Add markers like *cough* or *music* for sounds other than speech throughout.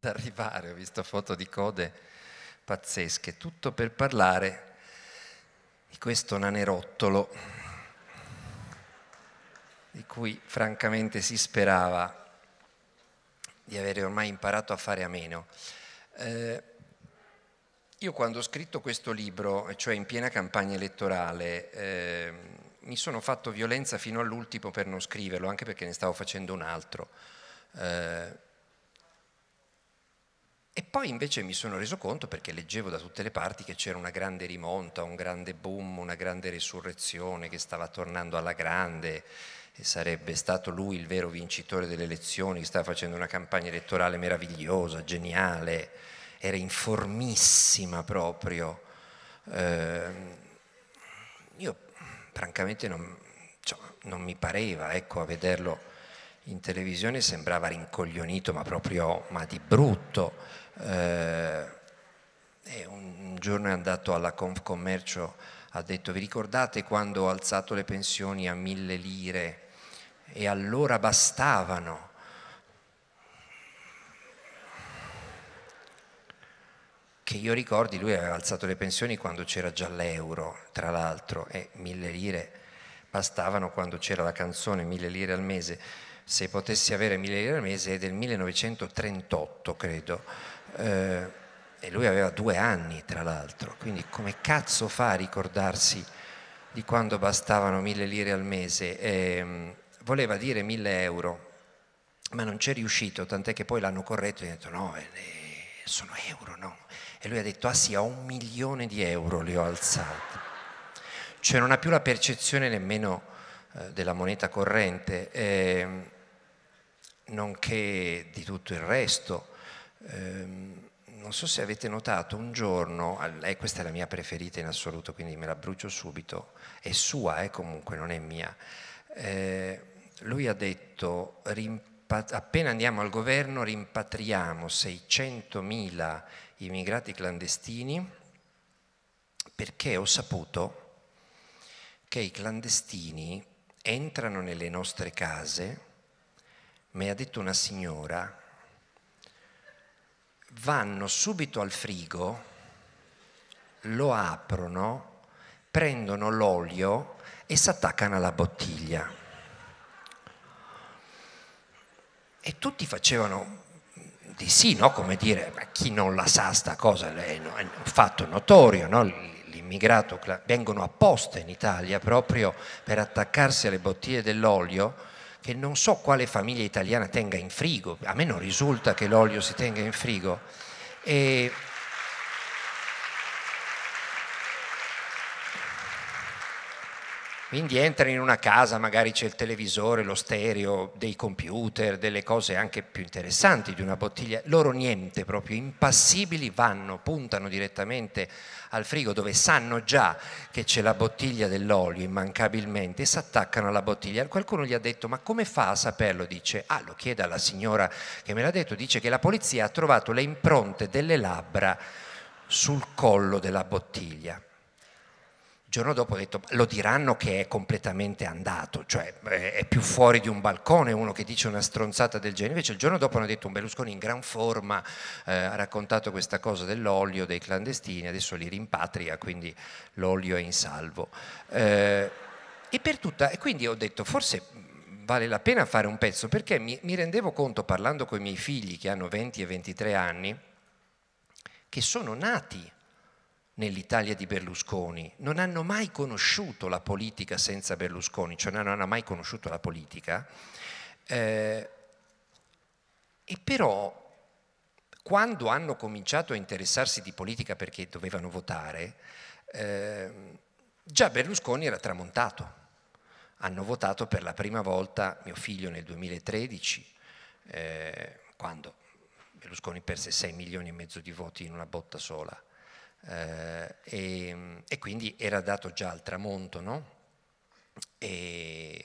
da arrivare, ho visto foto di code pazzesche, tutto per parlare di questo nanerottolo di cui francamente si sperava di avere ormai imparato a fare a meno. Eh, io quando ho scritto questo libro, cioè in piena campagna elettorale, eh, mi sono fatto violenza fino all'ultimo per non scriverlo, anche perché ne stavo facendo un altro. Eh, e poi invece mi sono reso conto, perché leggevo da tutte le parti, che c'era una grande rimonta, un grande boom, una grande resurrezione che stava tornando alla grande e sarebbe stato lui il vero vincitore delle elezioni, che stava facendo una campagna elettorale meravigliosa, geniale, era informissima proprio. Eh, io francamente non, cioè, non, mi pareva, ecco, a vederlo in televisione sembrava rincoglionito, ma proprio ma di brutto eh, un giorno è andato alla Confcommercio, ha detto vi ricordate quando ho alzato le pensioni a mille lire e allora bastavano? che io ricordi lui aveva alzato le pensioni quando c'era già l'euro, tra l'altro, e mille lire bastavano quando c'era la canzone mille lire al mese. Se potessi avere mille lire al mese è del 1938, credo eh, e lui aveva due anni tra l'altro, quindi come cazzo fa a ricordarsi di quando bastavano mille lire al mese? Eh, voleva dire mille euro, ma non c'è riuscito, tant'è che poi l'hanno corretto e ha detto no, eh, sono euro, no? E lui ha detto ah sì, ho un milione di euro, li ho alzati. Cioè non ha più la percezione nemmeno eh, della moneta corrente, eh, nonché di tutto il resto Ehm, non so se avete notato, un giorno, e eh, questa è la mia preferita in assoluto, quindi me la brucio subito, è sua eh, comunque, non è mia, eh, lui ha detto, appena andiamo al governo rimpatriamo 600.000 immigrati clandestini perché ho saputo che i clandestini entrano nelle nostre case, mi ha detto una signora, vanno subito al frigo, lo aprono, prendono l'olio e si attaccano alla bottiglia. E tutti facevano di sì, no? come dire, ma chi non la sa sta cosa è un fatto notorio, no? l'immigrato vengono apposta in Italia proprio per attaccarsi alle bottiglie dell'olio che non so quale famiglia italiana tenga in frigo, a me non risulta che l'olio si tenga in frigo. E Quindi entrano in una casa, magari c'è il televisore, lo stereo, dei computer, delle cose anche più interessanti di una bottiglia. Loro niente proprio, impassibili, vanno, puntano direttamente al frigo dove sanno già che c'è la bottiglia dell'olio immancabilmente e si attaccano alla bottiglia. Qualcuno gli ha detto ma come fa a saperlo? Dice, ah lo chiede alla signora che me l'ha detto, dice che la polizia ha trovato le impronte delle labbra sul collo della bottiglia. Il giorno dopo ho detto, lo diranno che è completamente andato, cioè eh, è più fuori di un balcone uno che dice una stronzata del genere. Invece il giorno dopo hanno detto un Berlusconi in gran forma eh, ha raccontato questa cosa dell'olio, dei clandestini, adesso li rimpatria, quindi l'olio è in salvo. Eh, e per tutta, e quindi ho detto forse vale la pena fare un pezzo perché mi, mi rendevo conto parlando con i miei figli che hanno 20 e 23 anni che sono nati nell'Italia di Berlusconi non hanno mai conosciuto la politica senza Berlusconi, cioè non hanno mai conosciuto la politica, eh, e però quando hanno cominciato a interessarsi di politica perché dovevano votare, eh, già Berlusconi era tramontato. Hanno votato per la prima volta mio figlio nel 2013, eh, quando Berlusconi perse 6 milioni e mezzo di voti in una botta sola eh, e, ehm, e, quindi era dato già al tramonto, no? E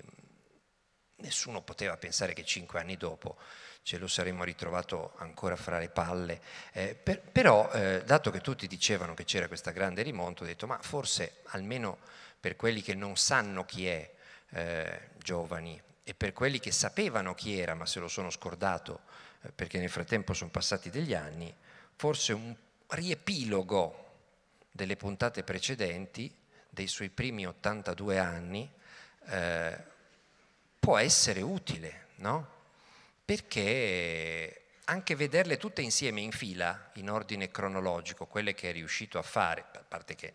nessuno poteva pensare che cinque anni dopo ce lo saremmo ritrovato ancora fra le palle, eh, per, però eh, dato che tutti dicevano che c'era questa grande rimonta, ho detto ma forse almeno per quelli che non sanno chi è eh, giovani e per quelli che sapevano chi era ma se lo sono scordato eh, perché nel frattempo sono passati degli anni, forse un riepilogo delle puntate precedenti, dei suoi primi 82 anni, eh, può essere utile, no? Perché anche vederle tutte insieme in fila, in ordine cronologico, quelle che è riuscito a fare, a parte che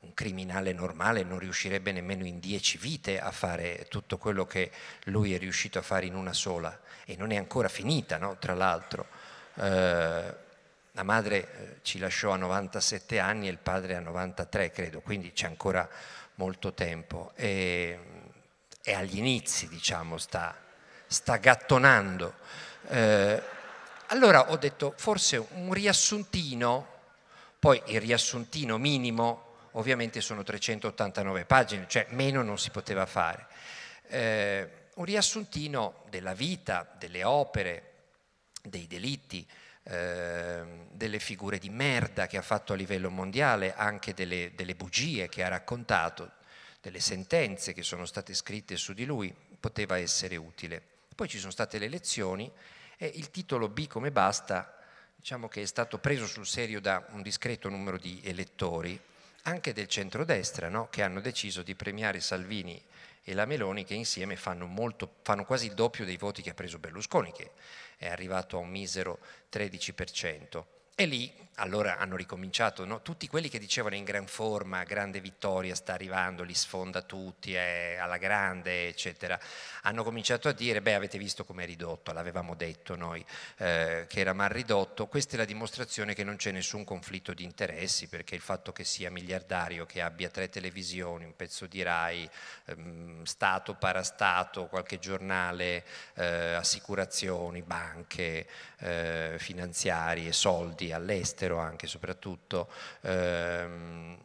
un criminale normale non riuscirebbe nemmeno in dieci vite a fare tutto quello che lui è riuscito a fare in una sola, e non è ancora finita, no? tra l'altro. Eh, la madre eh, ci lasciò a 97 anni e il padre a 93, credo, quindi c'è ancora molto tempo. E, è agli inizi, diciamo, sta, sta gattonando. Eh, allora ho detto forse un riassuntino, poi il riassuntino minimo ovviamente sono 389 pagine, cioè meno non si poteva fare. Eh, un riassuntino della vita, delle opere, dei delitti, Ehm, delle figure di merda che ha fatto a livello mondiale, anche delle, delle bugie che ha raccontato, delle sentenze che sono state scritte su di lui, poteva essere utile. Poi ci sono state le elezioni e il titolo B come basta diciamo che è stato preso sul serio da un discreto numero di elettori, anche del centrodestra, no? che hanno deciso di premiare Salvini e la Meloni, che insieme fanno, molto, fanno quasi il doppio dei voti che ha preso Berlusconi, che è arrivato a un misero 13%. E lì allora hanno ricominciato, no? tutti quelli che dicevano in gran forma, grande vittoria sta arrivando, li sfonda tutti, è alla grande, eccetera, hanno cominciato a dire, beh avete visto com'è ridotto, l'avevamo detto noi, eh, che era mal ridotto, questa è la dimostrazione che non c'è nessun conflitto di interessi, perché il fatto che sia miliardario, che abbia tre televisioni, un pezzo di RAI, ehm, Stato, parastato, qualche giornale, eh, assicurazioni, banche, eh, finanziarie, soldi all'estero, all'estero anche soprattutto ehm,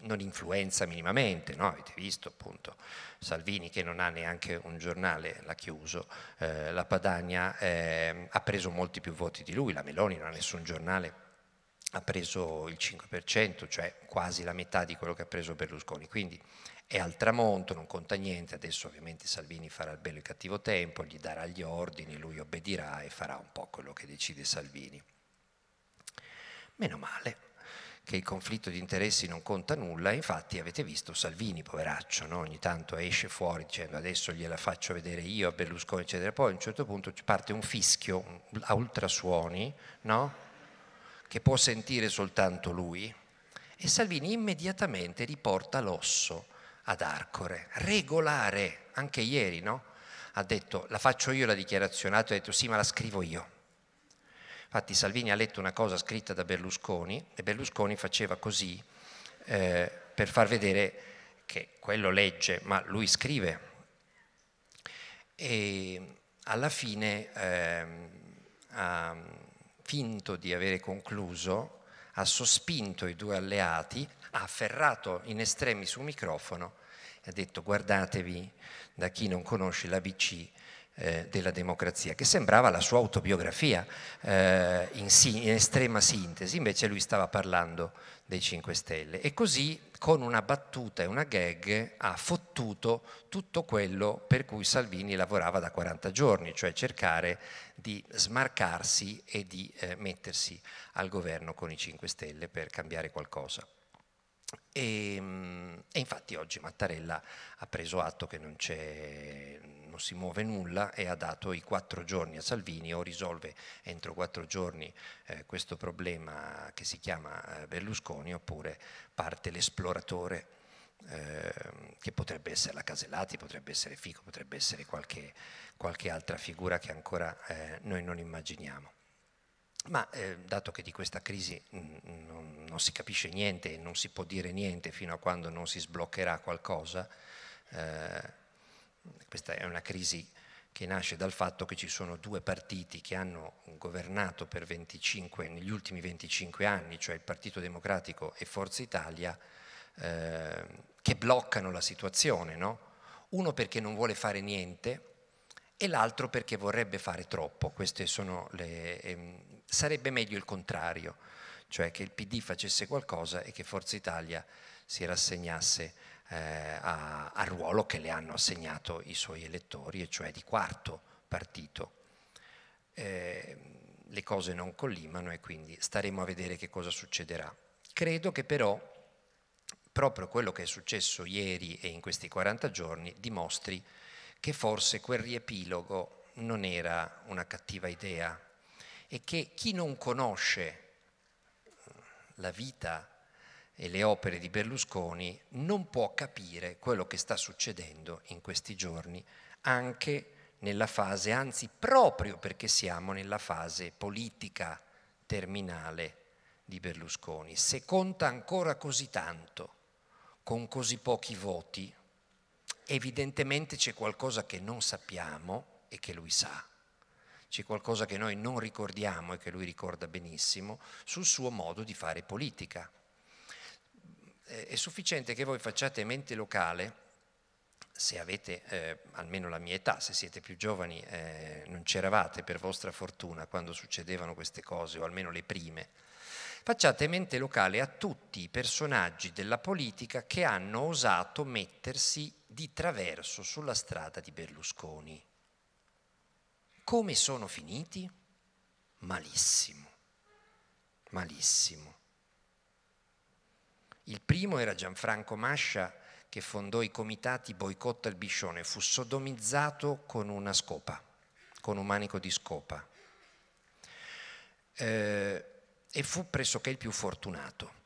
non influenza minimamente, no? avete visto appunto Salvini che non ha neanche un giornale, l'ha chiuso, eh, la Padania eh, ha preso molti più voti di lui, la Meloni non ha nessun giornale, ha preso il 5%, cioè quasi la metà di quello che ha preso Berlusconi, quindi è al tramonto, non conta niente, adesso ovviamente Salvini farà il bello e il cattivo tempo, gli darà gli ordini, lui obbedirà e farà un po' quello che decide Salvini. Meno male che il conflitto di interessi non conta nulla, infatti avete visto Salvini, poveraccio, no? ogni tanto esce fuori dicendo adesso gliela faccio vedere io a Berlusconi, eccetera, poi a un certo punto parte un fischio a ultrasuoni, no? che può sentire soltanto lui, e Salvini immediatamente riporta l'osso ad Arcore, regolare, anche ieri no? ha detto la faccio io la dichiarazione, ha detto sì ma la scrivo io, Infatti Salvini ha letto una cosa scritta da Berlusconi e Berlusconi faceva così eh, per far vedere che quello legge, ma lui scrive. E alla fine eh, ha finto di avere concluso, ha sospinto i due alleati, ha afferrato in estremi sul microfono e ha detto guardatevi da chi non conosce l'ABC eh, della democrazia, che sembrava la sua autobiografia eh, in, si- in estrema sintesi, invece lui stava parlando dei 5 Stelle e così con una battuta e una gag ha fottuto tutto quello per cui Salvini lavorava da 40 giorni, cioè cercare di smarcarsi e di eh, mettersi al governo con i 5 Stelle per cambiare qualcosa. E, ehm, e infatti oggi Mattarella ha preso atto che non c'è non si muove nulla e ha dato i quattro giorni a Salvini o risolve entro quattro giorni eh, questo problema che si chiama eh, Berlusconi oppure parte l'esploratore eh, che potrebbe essere la Casellati, potrebbe essere Fico, potrebbe essere qualche, qualche altra figura che ancora eh, noi non immaginiamo. Ma eh, dato che di questa crisi mh, mm, non, non, si capisce niente e non si può dire niente fino a quando non si sbloccherà qualcosa, eh, questa è una crisi che nasce dal fatto che ci sono due partiti che hanno governato 25, negli ultimi 25 anni, cioè il Partito Democratico e Forza Italia, eh, che bloccano la situazione, no? uno perché non vuole fare niente e l'altro perché vorrebbe fare troppo, le, ehm, sarebbe meglio il contrario, cioè che il PD facesse qualcosa e che Forza Italia si rassegnasse eh, a, al ruolo che le hanno assegnato i suoi elettori, e cioè di quarto partito. Eh, le cose non collimano e quindi staremo a vedere che cosa succederà. Credo che però proprio quello che è successo ieri e in questi 40 giorni dimostri che forse quel riepilogo non era una cattiva idea e che chi non conosce la vita e le opere di Berlusconi non può capire quello che sta succedendo in questi giorni, anche nella fase, anzi proprio perché siamo nella fase politica terminale di Berlusconi. Se conta ancora così tanto, con così pochi voti, evidentemente c'è qualcosa che non sappiamo e che lui sa. C'è qualcosa che noi non ricordiamo e che lui ricorda benissimo sul suo modo di fare politica. Eh, è sufficiente che voi facciate mente locale, se avete eh, almeno la mia età, se siete più giovani eh, non c'eravate per vostra fortuna quando succedevano queste cose, o almeno le prime, facciate mente locale a tutti i personaggi della politica che hanno osato mettersi di traverso sulla strada di Berlusconi. Come sono finiti? Malissimo, malissimo. Il primo era Gianfranco Mascia che fondò i comitati Boicotta al Biscione, fu sodomizzato con una scopa, con un manico di scopa eh, e fu pressoché il più fortunato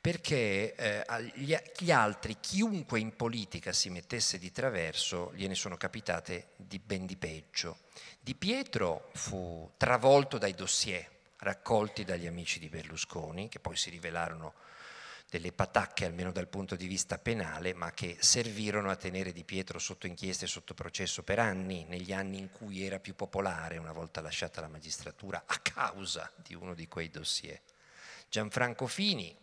perché eh, gli, gli altri, chiunque in politica si mettesse di traverso, gliene sono capitate di ben di peggio. Di Pietro fu travolto dai dossier raccolti dagli amici di Berlusconi, che poi si rivelarono delle patacche almeno dal punto di vista penale, ma che servirono a tenere Di Pietro sotto inchiesta e sotto processo per anni, negli anni in cui era più popolare una volta lasciata la magistratura, a causa di uno di quei dossier. Gianfranco Fini,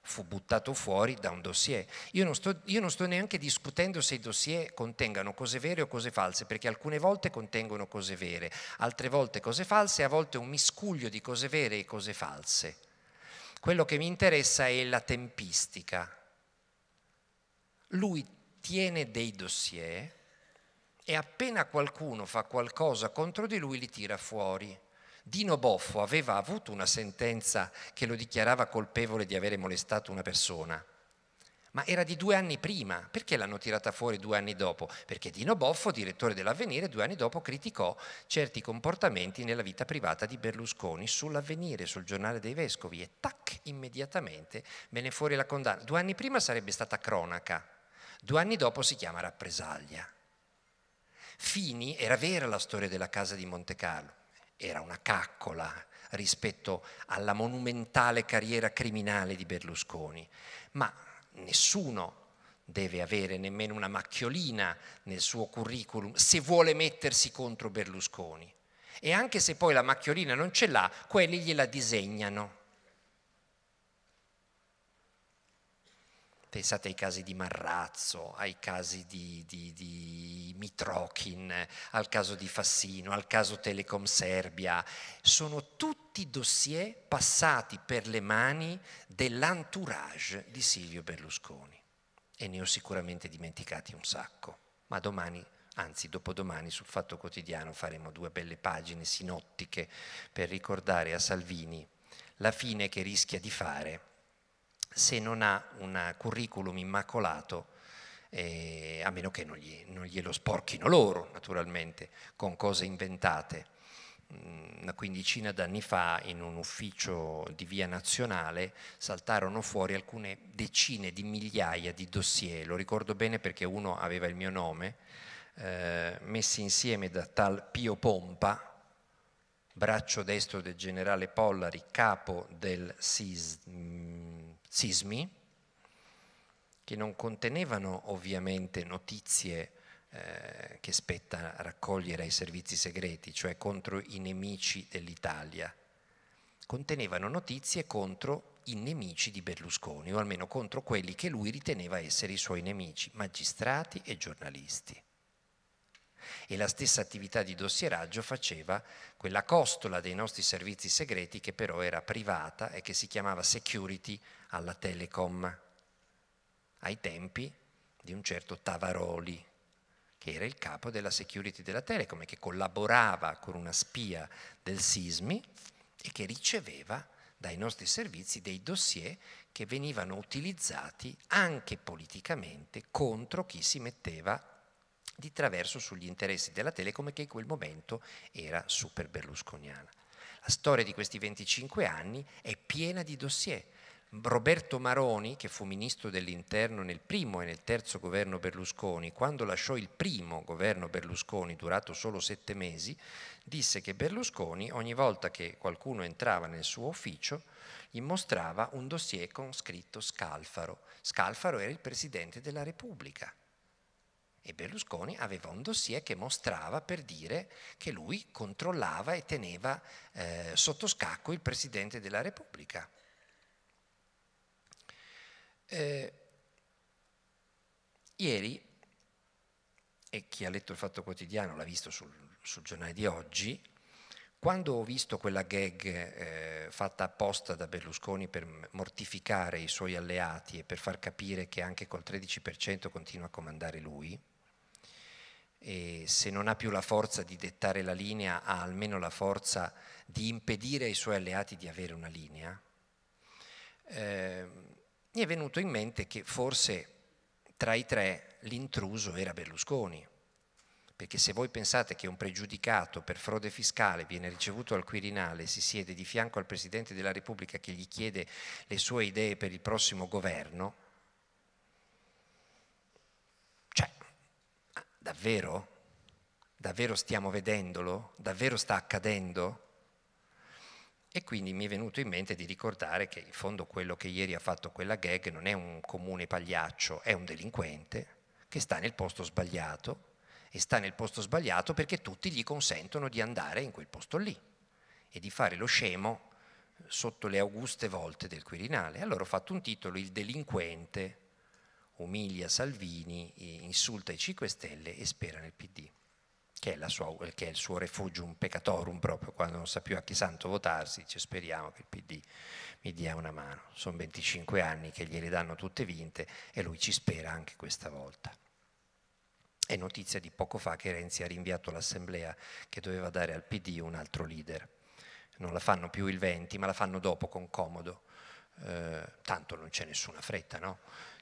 fu buttato fuori da un dossier. Io non, sto, io non, sto, neanche discutendo se i dossier contengano cose vere o cose false, perché alcune volte contengono cose vere, altre volte cose false, e a volte un miscuglio di cose vere e cose false. Quello che mi interessa è la tempistica. Lui tiene dei dossier e appena qualcuno fa qualcosa contro di lui li tira fuori. Dino Boffo aveva avuto una sentenza che lo dichiarava colpevole di avere molestato una persona ma era di due anni prima. Perché l'hanno tirata fuori due anni dopo? Perché Dino Boffo, direttore dell'Avvenire, due anni dopo criticò certi comportamenti nella vita privata di Berlusconi sull'Avvenire, sul giornale dei Vescovi e tac, immediatamente venne fuori la condanna. Due anni prima sarebbe stata cronaca, due anni dopo si chiama rappresaglia. Fini era vera la storia della casa di Monte Carlo, era una caccola rispetto alla monumentale carriera criminale di Berlusconi, ma Nessuno deve avere nemmeno una macchiolina nel suo curriculum se vuole mettersi contro Berlusconi. E anche se poi la macchiolina non ce l'ha, quelli gliela disegnano. Pensate ai casi di Marrazzo, ai casi di, di, di Mitrochin, al caso di Fassino, al caso Telecom Serbia. Sono tutti dossier passati per le mani dell'entourage di Silvio Berlusconi. E ne ho sicuramente dimenticati un sacco. Ma domani anzi dopodomani sul Fatto Quotidiano faremo due belle pagine sinottiche per ricordare a Salvini la fine che rischia di fare se non ha un curriculum immacolato, eh, a meno che non, gli, non, glielo sporchino loro, naturalmente, con cose inventate. Mm, una quindicina d'anni fa, in un ufficio di via nazionale, saltarono fuori alcune decine di migliaia di dossier, lo ricordo bene perché uno aveva il mio nome, eh, messi insieme da tal Pio Pompa, braccio destro del generale Pollari, capo del SIS, mm, sismi che non contenevano ovviamente notizie eh, che spetta raccogliere ai servizi segreti, cioè contro i nemici dell'Italia, contenevano notizie contro i nemici di Berlusconi, o almeno contro quelli che lui riteneva essere i suoi nemici, magistrati e giornalisti. E la stessa attività di dossieraggio faceva quella costola dei nostri servizi segreti che però era privata e che si chiamava Security alla Telecom ai tempi di un certo Tavaroli, che era il capo della security della Telecom e che collaborava con una spia del Sismi e che riceveva dai nostri servizi dei dossier che venivano utilizzati anche politicamente contro chi si metteva di traverso sugli interessi della Telecom che in quel momento era super berlusconiana. La storia di questi 25 anni è piena di dossier, Roberto Maroni, che fu ministro dell'interno nel primo e nel terzo governo Berlusconi, quando lasciò il primo governo Berlusconi, durato solo sette mesi, disse che Berlusconi ogni volta che qualcuno entrava nel suo ufficio gli mostrava un dossier con scritto Scalfaro. Scalfaro era il Presidente della Repubblica e Berlusconi aveva un dossier che mostrava per dire che lui controllava e teneva eh, sotto scacco il Presidente della Repubblica. Eh, ieri, e chi ha letto il Fatto Quotidiano l'ha visto sul, sul giornale di oggi, quando ho visto quella gag eh, fatta apposta da Berlusconi per mortificare i suoi alleati e per far capire che anche col 13% continua a comandare lui, e se non ha più la forza di dettare la linea, ha almeno la forza di impedire ai suoi alleati di avere una linea, eh, mi è venuto in mente che forse tra i tre l'intruso era Berlusconi, perché se voi pensate che un pregiudicato per frode fiscale viene ricevuto al Quirinale, e si siede di fianco al Presidente della Repubblica che gli chiede le sue idee per il prossimo governo, cioè, davvero? Davvero stiamo vedendolo? Davvero sta accadendo? E quindi mi è venuto in mente di ricordare che in fondo quello che ieri ha fatto quella gag non è un comune pagliaccio, è un delinquente che sta nel posto sbagliato e sta nel posto sbagliato perché tutti gli consentono di andare in quel posto lì e di fare lo scemo sotto le auguste volte del Quirinale. Allora ho fatto un titolo, Il delinquente umilia Salvini, eh, insulta i 5 Stelle e spera nel PD che è, sua, che è, il suo refugium peccatorum proprio, quando non sa più a chi santo votarsi, dice speriamo che il PD mi dia una mano. Sono 25 anni che gliele danno tutte vinte e lui ci spera anche questa volta. È notizia di poco fa che Renzi ha rinviato l'assemblea che doveva dare al PD un altro leader. Non la fanno più il 20, ma la fanno dopo con comodo. Eh, tanto non c'è nessuna fretta, no?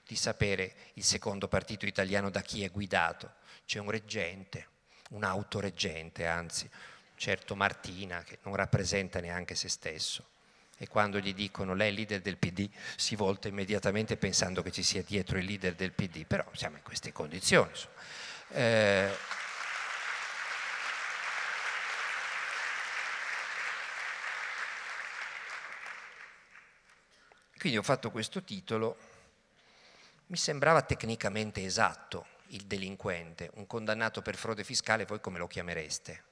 Di sapere il secondo partito italiano da chi è guidato. C'è un reggente, un autoreggente, anzi, certo Martina che non rappresenta neanche se stesso. E quando gli dicono lei è leader del PD, si volta immediatamente pensando che ci sia dietro il leader del PD, però siamo in queste condizioni. Eh, quindi ho fatto questo titolo, mi sembrava tecnicamente esatto, il delinquente, un condannato per frode fiscale, voi come lo chiamereste?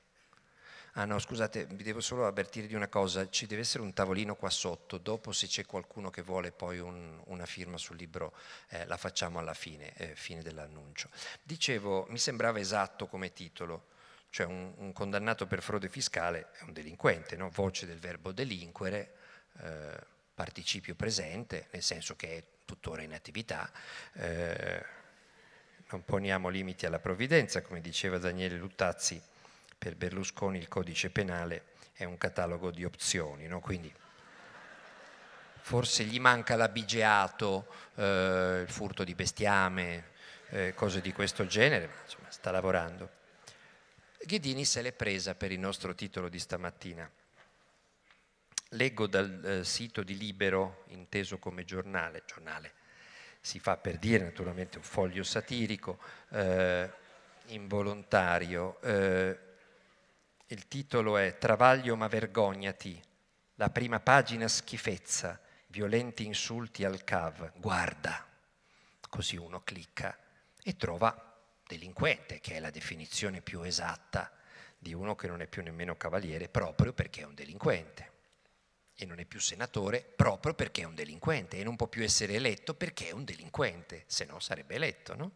Ah no, scusate, vi devo solo avvertire di una cosa, ci deve essere un tavolino qua sotto, dopo se c'è qualcuno che vuole poi un, una firma sul libro eh, la facciamo alla fine, eh, fine dell'annuncio. Dicevo, mi sembrava esatto come titolo, cioè un, un, condannato per frode fiscale è un delinquente, no? voce del verbo delinquere, eh, participio presente, nel senso che è tuttora in attività Eh, non poniamo limiti alla provvidenza, come diceva Daniele Luttazzi, per Berlusconi il codice penale è un catalogo di opzioni, no? quindi forse gli manca l'abigeato, eh, il furto di bestiame, eh, cose di questo genere, ma insomma sta lavorando. Ghidini se l'è presa per il nostro titolo di stamattina. Leggo dal eh, sito di Libero, inteso come giornale, giornale si fa per dire naturalmente un foglio satirico, eh, involontario. Eh, il titolo è Travaglio ma vergognati, la prima pagina schifezza, violenti insulti al CAV, guarda. Così uno clicca e trova delinquente, che è la definizione più esatta di uno che non è più nemmeno cavaliere, proprio perché è un delinquente e non è più senatore proprio perché è un delinquente e non può più essere eletto perché è un delinquente, se no sarebbe eletto, no?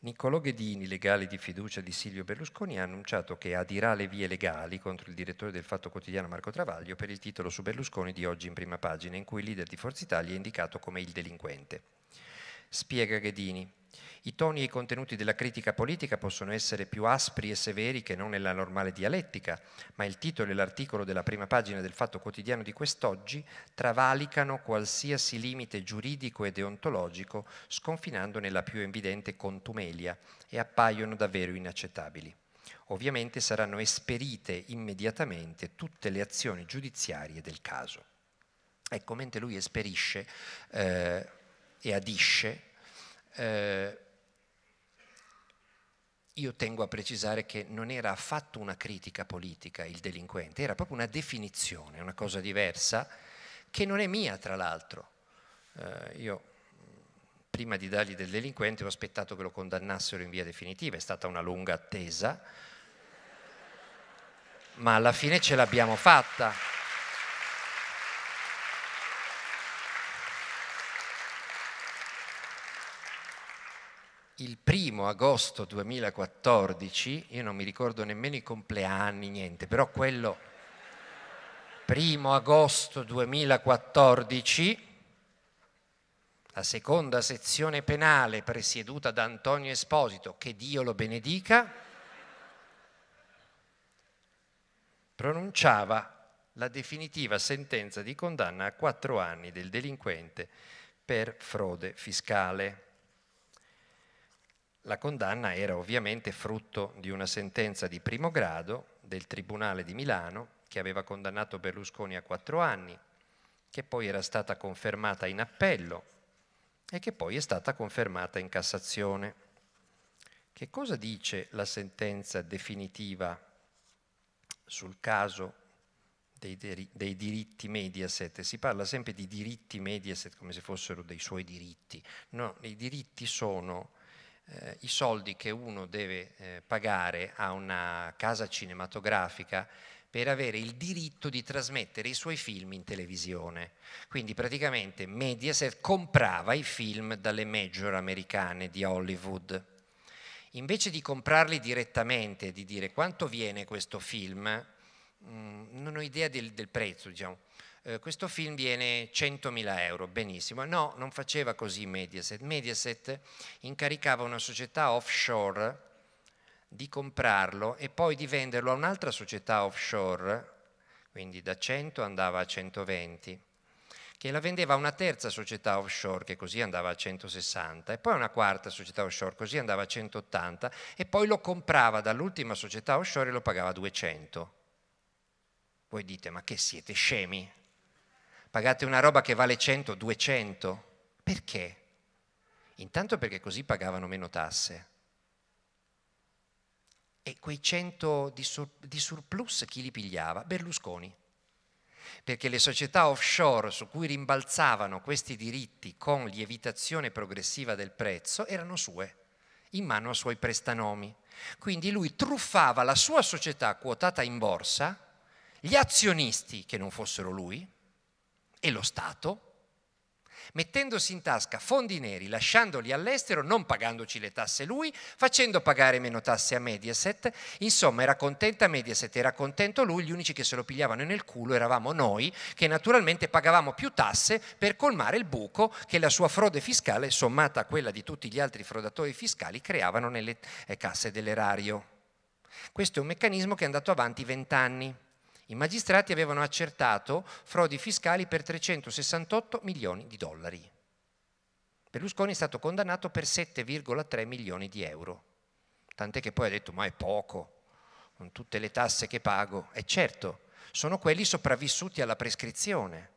Niccolò Ghedini, legale di fiducia di Silvio Berlusconi, ha annunciato che adirà le vie legali contro il direttore del Fatto Quotidiano Marco Travaglio per il titolo su Berlusconi di oggi in prima pagina, in cui il leader di Forza Italia è indicato come il delinquente. Spiega Ghedini, i toni e i contenuti della critica politica possono essere più aspri e severi che non nella normale dialettica, ma il titolo e l'articolo della prima pagina del Fatto Quotidiano di quest'oggi travalicano qualsiasi limite giuridico e deontologico, sconfinando nella più evidente contumelia e appaiono davvero inaccettabili. Ovviamente saranno esperite immediatamente tutte le azioni giudiziarie del caso. Ecco, mentre lui esperisce eh, e adisce, eh, io tengo a precisare che non era affatto una critica politica il delinquente, era proprio una definizione, una cosa diversa, che non è mia tra l'altro. Eh, io prima di dargli del delinquente ho aspettato che lo condannassero in via definitiva, è stata una lunga attesa, ma alla fine ce l'abbiamo fatta. il primo agosto 2014, io non mi ricordo nemmeno i compleanni, niente, però quello primo agosto 2014, la seconda sezione penale presieduta da Antonio Esposito, che Dio lo benedica, pronunciava la definitiva sentenza di condanna a quattro anni del delinquente per frode fiscale. La condanna era ovviamente frutto di una sentenza di primo grado del Tribunale di Milano che aveva condannato Berlusconi a quattro anni, che poi era stata confermata in appello e che poi è stata confermata in Cassazione. Che cosa dice la sentenza definitiva sul caso dei, diri dei, diritti Mediaset, si parla sempre di diritti Mediaset come se fossero dei suoi diritti, no, i diritti sono eh, i soldi che uno deve eh, pagare a una casa cinematografica per avere il diritto di trasmettere i suoi film in televisione. Quindi praticamente Mediaset comprava i film dalle major americane di Hollywood. Invece di comprarli direttamente, di dire quanto viene questo film, mh, mm, non ho idea del, del prezzo, diciamo, eh, questo film viene 100.000 euro, benissimo. No, non faceva così Mediaset. Mediaset incaricava una società offshore di comprarlo e poi di venderlo a un'altra società offshore, quindi da 100 andava a 120 che la vendeva a una terza società offshore che così andava a 160 e poi a una quarta società offshore così andava a 180 e poi lo comprava dall'ultima società offshore e lo pagava 200. Voi dite ma che siete scemi? Pagate una roba che vale 100, 200. Perché? Intanto perché così pagavano meno tasse. E quei 100 di, sur- di surplus chi li pigliava? Berlusconi perché le società offshore su cui rimbalzavano questi diritti con lievitazione progressiva del prezzo erano sue, in mano a suoi prestanomi. Quindi lui truffava la sua società quotata in borsa, gli azionisti che non fossero lui, e lo Stato, mettendosi in tasca fondi neri, lasciandoli all'estero, non pagandoci le tasse lui, facendo pagare meno tasse a Mediaset. Insomma, era contenta Mediaset, era contento lui, gli unici che se lo pigliavano nel culo eravamo noi, che naturalmente pagavamo più tasse per colmare il buco che la sua frode fiscale, sommata a quella di tutti gli altri frodatori fiscali, creavano nelle eh, casse dell'erario. Questo è un meccanismo che è andato avanti vent'anni. I magistrati avevano accertato frodi fiscali per 368 milioni di dollari. Berlusconi è stato condannato per 7,3 milioni di euro. Tant'è che poi ha detto ma è poco, con tutte le tasse che pago. E certo, sono quelli sopravvissuti alla prescrizione.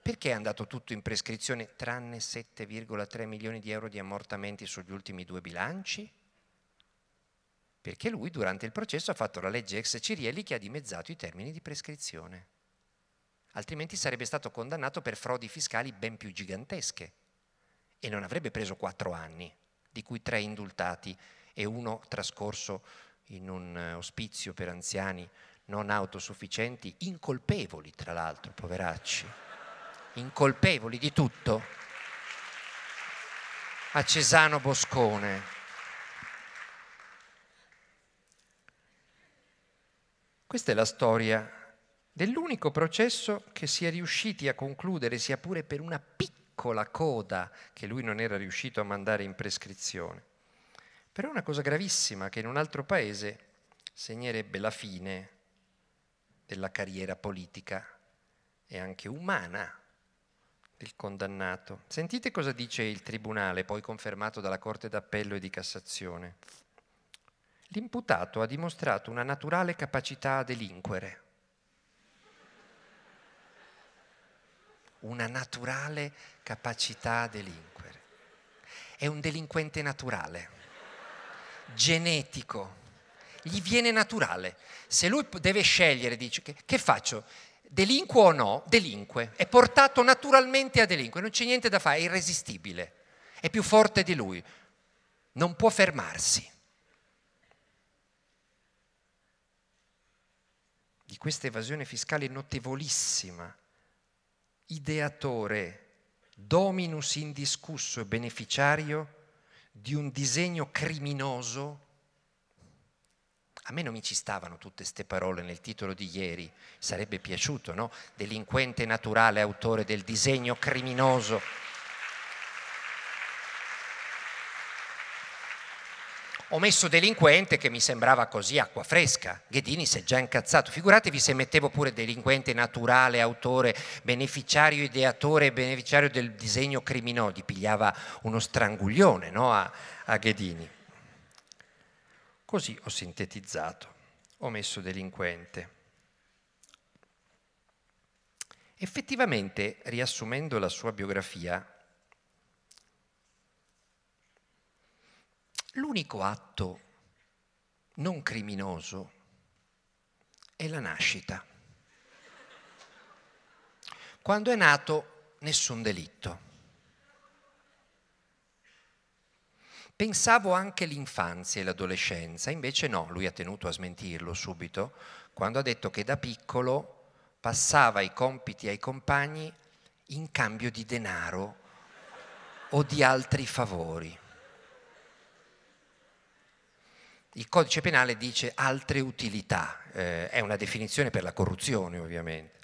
Perché è andato tutto in prescrizione tranne 7,3 milioni di euro di ammortamenti sugli ultimi due bilanci? perché lui durante il processo ha fatto la legge ex Cirielli che ha dimezzato i termini di prescrizione. Altrimenti sarebbe stato condannato per frodi fiscali ben più gigantesche e non avrebbe preso quattro anni, di cui tre indultati e uno trascorso in un eh, ospizio per anziani non autosufficienti, incolpevoli tra l'altro, poveracci, incolpevoli di tutto, a Cesano Boscone. Questa è la storia dell'unico processo che si è riusciti a concludere, sia pure per una piccola coda che lui non era riuscito a mandare in prescrizione. Però è una cosa gravissima che in un altro paese segnerebbe la fine della carriera politica e anche umana del condannato. Sentite cosa dice il Tribunale, poi confermato dalla Corte d'Appello e di Cassazione l'imputato ha dimostrato una naturale capacità a delinquere. Una naturale capacità a delinquere. È un delinquente naturale, genetico. Gli viene naturale. Se lui deve scegliere, dice che, che faccio? Delinquo o no? Delinque. È portato naturalmente a delinquere, non c'è niente da fare, è irresistibile. È più forte di lui. Non può fermarsi. di questa evasione fiscale notevolissima, ideatore, dominus indiscusso e beneficiario di un disegno criminoso. A me non mi ci stavano tutte queste parole nel titolo di ieri, sarebbe piaciuto, no? Delinquente naturale, autore del disegno criminoso ho messo delinquente che mi sembrava così acqua fresca. Ghedini si è già incazzato. Figuratevi se mettevo pure delinquente naturale, autore, beneficiario, ideatore, beneficiario del disegno criminò. Gli pigliava uno stranguglione no? a, a Ghedini. Così ho sintetizzato, ho messo delinquente. Effettivamente, riassumendo la sua biografia, L'unico atto non criminoso è la nascita. Quando è nato nessun delitto. Pensavo anche l'infanzia e l'adolescenza, invece no, lui ha tenuto a smentirlo subito quando ha detto che da piccolo passava i compiti ai compagni in cambio di denaro o di altri favori. Il codice penale dice altre utilità, eh, è una definizione per la corruzione ovviamente.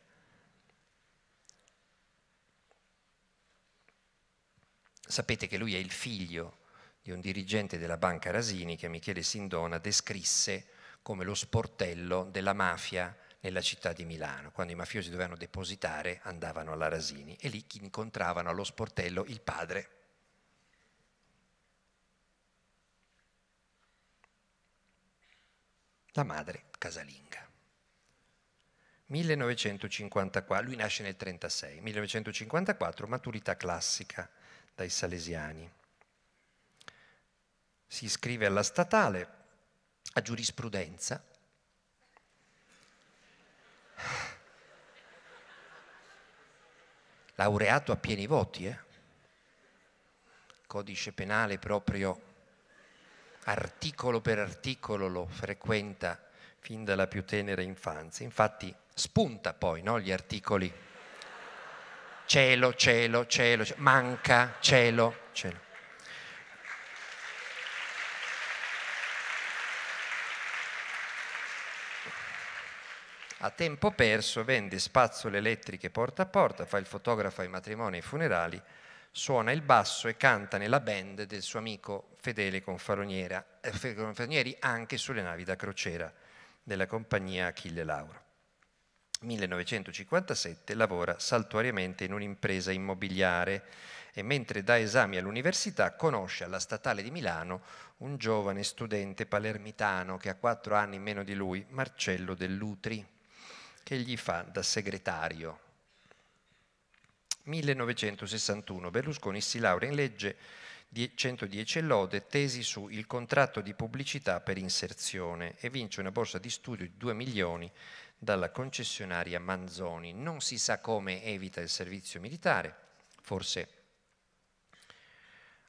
Sapete che lui è il figlio di un dirigente della banca Rasini che Michele Sindona descrisse come lo sportello della mafia nella città di Milano. Quando i mafiosi dovevano depositare andavano alla Rasini e lì incontravano allo sportello il padre la madre casalinga. 1954, lui nasce nel 1936, 1954 maturità classica dai salesiani. Si iscrive alla statale, a giurisprudenza. Laureato a pieni voti, eh? codice penale proprio articolo per articolo lo frequenta fin dalla più tenera infanzia, infatti spunta poi no, gli articoli. Cielo, cielo, cielo, cielo, manca, cielo, cielo. A tempo perso vende spazzole elettriche porta a porta, fa il fotografo ai matrimoni e ai funerali, suona il basso e canta nella band del suo amico Fedele confaronieri eh, anche sulle navi da crociera della compagnia Achille Lauro. 1957 lavora saltuariamente in un'impresa immobiliare e mentre dà esami all'università conosce alla Statale di Milano un giovane studente palermitano che ha quattro anni meno di lui, Marcello Dell'Utri, che gli fa da segretario 1961 Berlusconi si laurea in legge 110 lode, tesi su il contratto di pubblicità per inserzione e vince una borsa di studio di 2 milioni dalla concessionaria Manzoni. Non si sa come evita il servizio militare, forse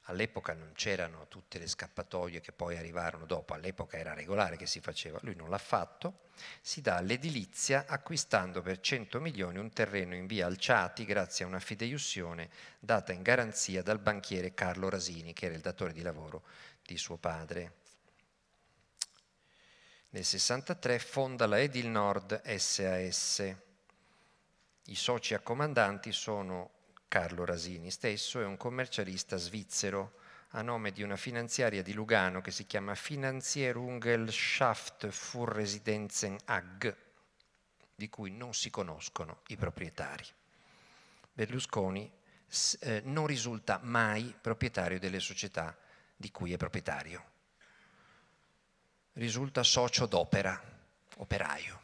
all'epoca non c'erano tutte le scappatoie che poi arrivarono dopo, all'epoca era regolare che si faceva, lui non l'ha fatto, si dà all'edilizia acquistando per 100 milioni un terreno in via Alciati grazie a una fideiussione data in garanzia dal banchiere Carlo Rasini, che era il datore di lavoro di suo padre. Nel 63 fonda la Edil Nord SAS. I soci accomandanti sono Carlo Rasini stesso è un commercialista svizzero a nome di una finanziaria di Lugano che si chiama Finanzierungelschaft für Residenzen AG, di cui non si conoscono i proprietari. Berlusconi eh, non risulta mai proprietario delle società di cui è proprietario. Risulta socio d'opera, operaio.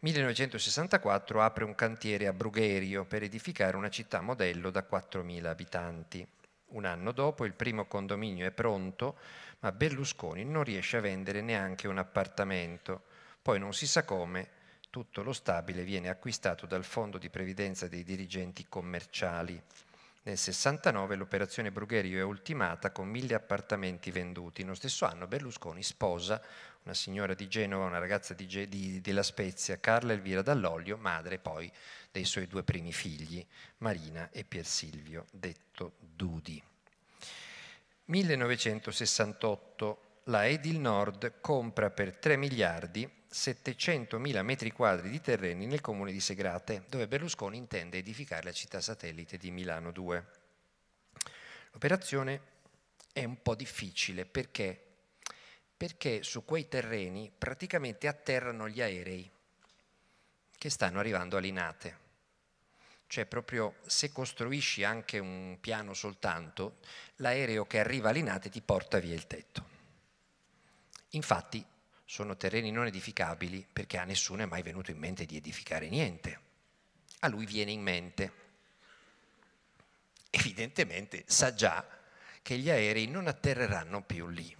1964 apre un cantiere a Brugherio per edificare una città modello da 4.000 abitanti. Un anno dopo il primo condominio è pronto, ma Berlusconi non riesce a vendere neanche un appartamento. Poi non si sa come, tutto lo stabile viene acquistato dal fondo di previdenza dei dirigenti commerciali. Nel 69 l'operazione Brugherio è ultimata con mille appartamenti venduti. Nello stesso anno Berlusconi sposa una signora di Genova, una ragazza di, Ge- di, della Spezia, Carla Elvira Dall'Olio, madre poi dei suoi due primi figli, Marina e Pier Silvio, detto Dudi. 1968 la Edil Nord compra per 3 miliardi 700.000 metri quadri di terreni nel comune di Segrate, dove Berlusconi intende edificare la città satellite di Milano 2. L'operazione è un po' difficile perché? perché su quei terreni praticamente atterrano gli aerei che stanno arrivando a Linate. Cioè proprio se costruisci anche un piano soltanto, l'aereo che arriva a Linate ti porta via il tetto. Infatti sono terreni non edificabili perché a nessuno è mai venuto in mente di edificare niente. A lui viene in mente. Evidentemente sa già che gli aerei non atterreranno più lì.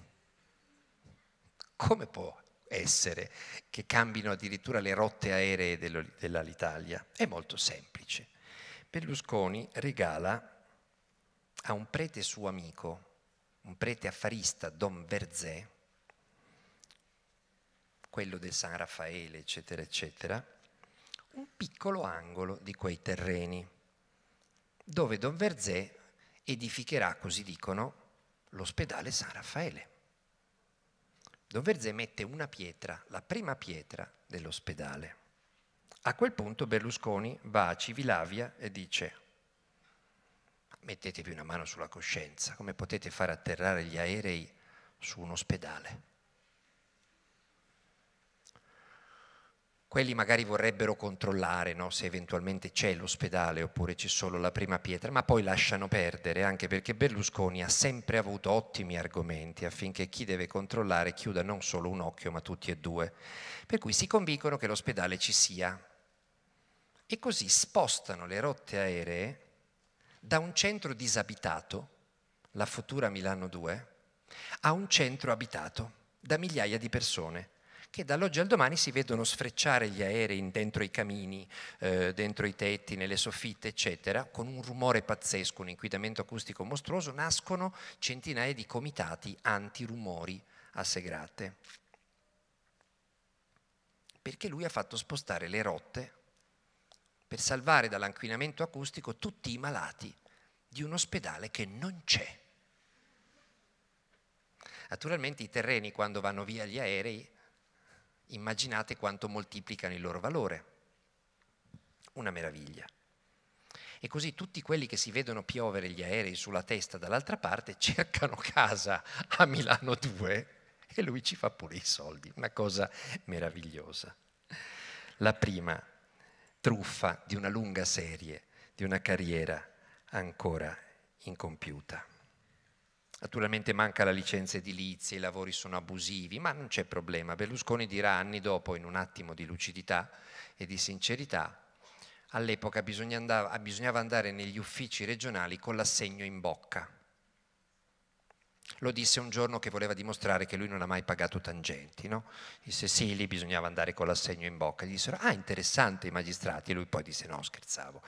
Come può essere che cambino addirittura le rotte aeree dell'Italia? È molto semplice. Berlusconi regala a un prete suo amico, un prete affarista, Don Verzè, quello del San Raffaele, eccetera, eccetera, un piccolo angolo di quei terreni, dove Don Verzè edificherà, così dicono, l'ospedale San Raffaele. Don Verzè mette una pietra, la prima pietra dell'ospedale. A quel punto Berlusconi va a Civilavia e dice mettetevi una mano sulla coscienza, come potete far atterrare gli aerei su un ospedale? quelli magari vorrebbero controllare no, se eventualmente c'è l'ospedale oppure c'è solo la prima pietra, ma poi lasciano perdere, anche perché Berlusconi ha sempre avuto ottimi argomenti affinché chi deve controllare chiuda non solo un occhio, ma tutti e due. Per cui si convincono che l'ospedale ci sia e così spostano le rotte aeree da un centro disabitato, la futura Milano 2, a un centro abitato da migliaia di persone che dall'oggi al domani si vedono sfrecciare gli aerei dentro i camini, eh, dentro i tetti, nelle soffitte, eccetera, con un rumore pazzesco, un inquinamento acustico mostruoso, nascono centinaia di comitati anti-rumori a Segrate. Perché lui ha fatto spostare le rotte per salvare dall'inquinamento acustico tutti i malati di un ospedale che non c'è. Naturalmente i terreni quando vanno via gli aerei immaginate quanto moltiplicano il loro valore. Una meraviglia. E così tutti quelli che si vedono piovere gli aerei sulla testa dall'altra parte *laughs* cercano casa a Milano 2 e lui ci fa pure i soldi, una cosa meravigliosa. La prima truffa di una lunga serie, di una carriera ancora incompiuta. Naturalmente manca la licenza edilizia, i lavori sono abusivi, ma non c'è problema. Berlusconi dirà anni dopo, in un attimo di lucidità e di sincerità, all'epoca bisognava andare negli uffici regionali con l'assegno in bocca. Lo disse un giorno che voleva dimostrare che lui non ha mai pagato tangenti, no? Disse sì, lì bisognava andare con l'assegno in bocca. Gli dissero, ah interessante i magistrati, lui poi disse no, scherzavo,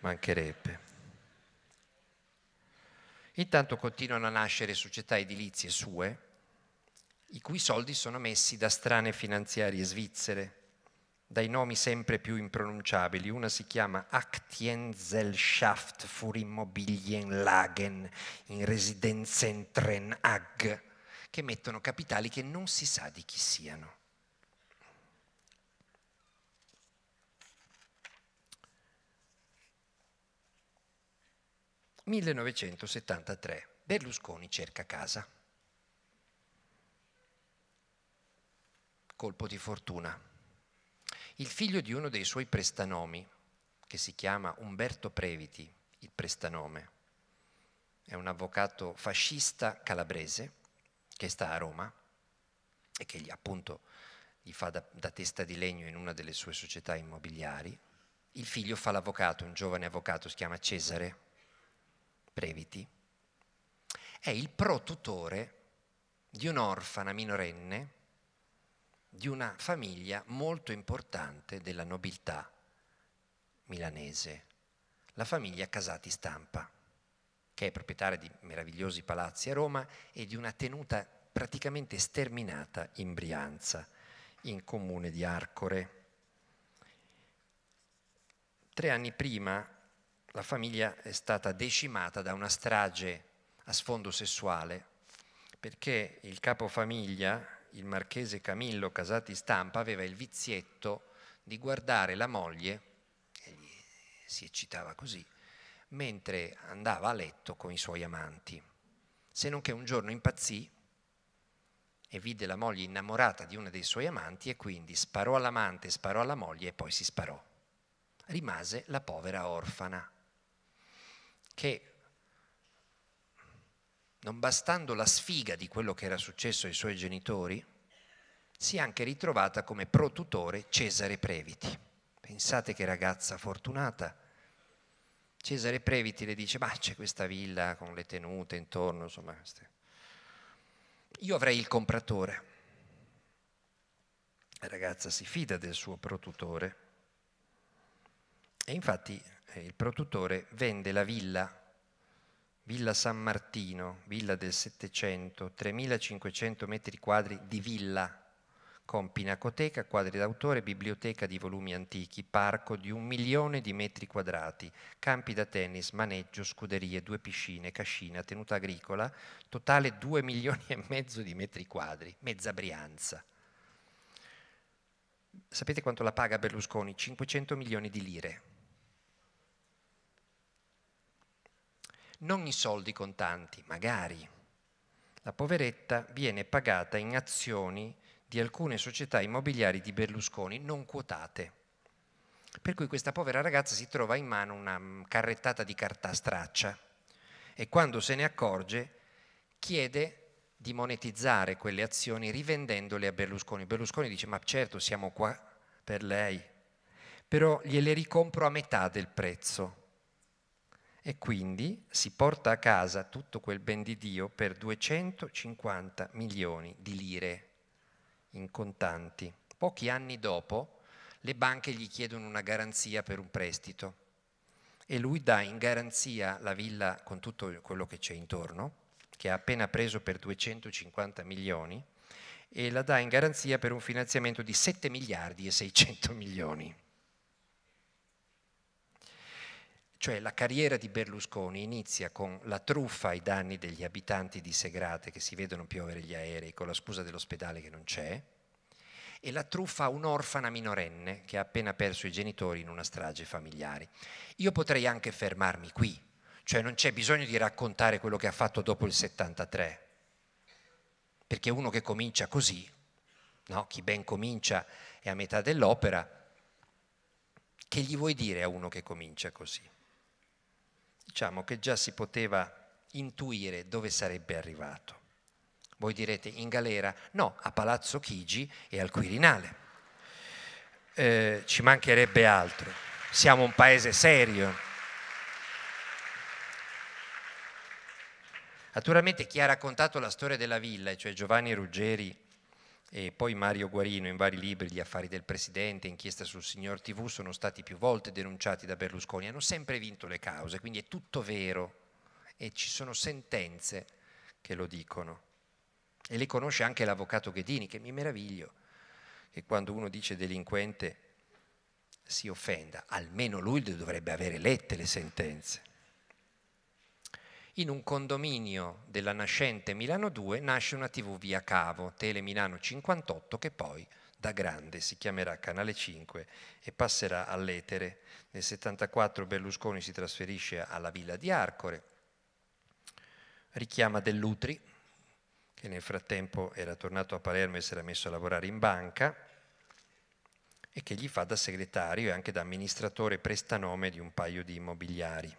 mancherebbe. Intanto continuano a nascere società edilizie sue, i cui soldi sono messi da strane finanziarie svizzere, dai nomi sempre più impronunciabili. Una si chiama Aktiengesellschaft für Immobilienlagen in Residenzentren AG, che mettono capitali che non si sa di chi siano. 1973. Berlusconi cerca casa. Colpo di fortuna. Il figlio di uno dei suoi prestanomi, che si chiama Umberto Previti, il prestanome, è un avvocato fascista calabrese che sta a Roma e che gli, appunto gli fa da, da testa di legno in una delle sue società immobiliari. Il figlio fa l'avvocato, un giovane avvocato, si chiama Cesare, Previti, è il protutore di un'orfana minorenne di una famiglia molto importante della nobiltà milanese, la famiglia Casati Stampa, che è proprietaria di meravigliosi palazzi a Roma e di una tenuta praticamente sterminata in Brianza, in comune di Arcore. Tre anni prima la famiglia è stata decimata da una strage a sfondo sessuale perché il capofamiglia, il marchese Camillo Casati Stampa, aveva il vizietto di guardare la moglie, e si eccitava così, mentre andava a letto con i suoi amanti. Se non che un giorno impazzì e vide la moglie innamorata di uno dei suoi amanti e quindi sparò all'amante, sparò alla moglie e poi si sparò. Rimase la povera orfana che non bastando la sfiga di quello che era successo ai suoi genitori, si è anche ritrovata come protutore Cesare Previti. Pensate che ragazza fortunata. Cesare Previti le dice, ma c'è questa villa con le tenute intorno, insomma. Io avrei il compratore. La ragazza si fida del suo protutore. E infatti eh, il produttore vende la villa, Villa San Martino, villa del Settecento, 3.500 metri quadri di villa, con pinacoteca, quadri d'autore, biblioteca di volumi antichi, parco di un milione di metri quadrati, campi da tennis, maneggio, scuderie, due piscine, cascina, tenuta agricola, totale 2 *laughs* milioni e mezzo di metri quadri, mezza Brianza. Sapete quanto la paga Berlusconi? 500 milioni di lire non i soldi contanti, magari. La poveretta viene pagata in azioni di alcune società immobiliari di Berlusconi non quotate. Per cui questa povera ragazza si trova in mano una mm, carrettata di carta straccia e quando se ne accorge chiede di monetizzare quelle azioni rivendendole a Berlusconi. Berlusconi dice ma certo siamo qua per lei, però gliele ricompro a metà del prezzo e quindi si porta a casa tutto quel ben di Dio per 250 milioni di lire in contanti. Pochi anni dopo le banche gli chiedono una garanzia per un prestito e lui dà in garanzia la villa con tutto quello che c'è intorno, che ha appena preso per 250 milioni, e la dà in garanzia per un finanziamento di 7 miliardi e 600 *laughs* milioni. Cioè la carriera di Berlusconi inizia con la truffa ai danni degli abitanti di Segrate che si vedono piovere gli aerei con la scusa dell'ospedale che non c'è e la truffa a un'orfana minorenne che ha appena perso i genitori in una strage familiare. Io potrei anche fermarmi qui, cioè non c'è bisogno di raccontare quello che ha fatto dopo il 73, perché uno che comincia così, no? chi ben comincia è a metà dell'opera, che gli vuoi dire a uno che comincia così? diciamo che già si poteva intuire dove sarebbe arrivato. Voi direte in galera? No, a Palazzo Chigi e al Quirinale. Eh, ci mancherebbe altro. Siamo un paese serio. Naturalmente chi ha raccontato la storia della villa, cioè Giovanni Ruggeri, e poi Mario Guarino in vari libri, Gli affari del Presidente, Inchiesta sul Signor TV, sono stati più volte denunciati da Berlusconi, hanno sempre vinto le cause, quindi è tutto vero e ci sono sentenze che lo dicono. E le conosce anche l'avvocato Ghedini, che mi meraviglio che quando uno dice delinquente si offenda, almeno lui dovrebbe avere lette le sentenze in un condominio della nascente Milano 2 nasce una TV via cavo, Tele Milano 58, che poi da grande si chiamerà Canale 5 e passerà all'etere. Nel 74 Berlusconi si trasferisce alla villa di Arcore, richiama Dell'Utri, che nel frattempo era tornato a Palermo e si era messo a lavorare in banca, e che gli fa da segretario e anche da amministratore prestanome di un paio di immobiliari.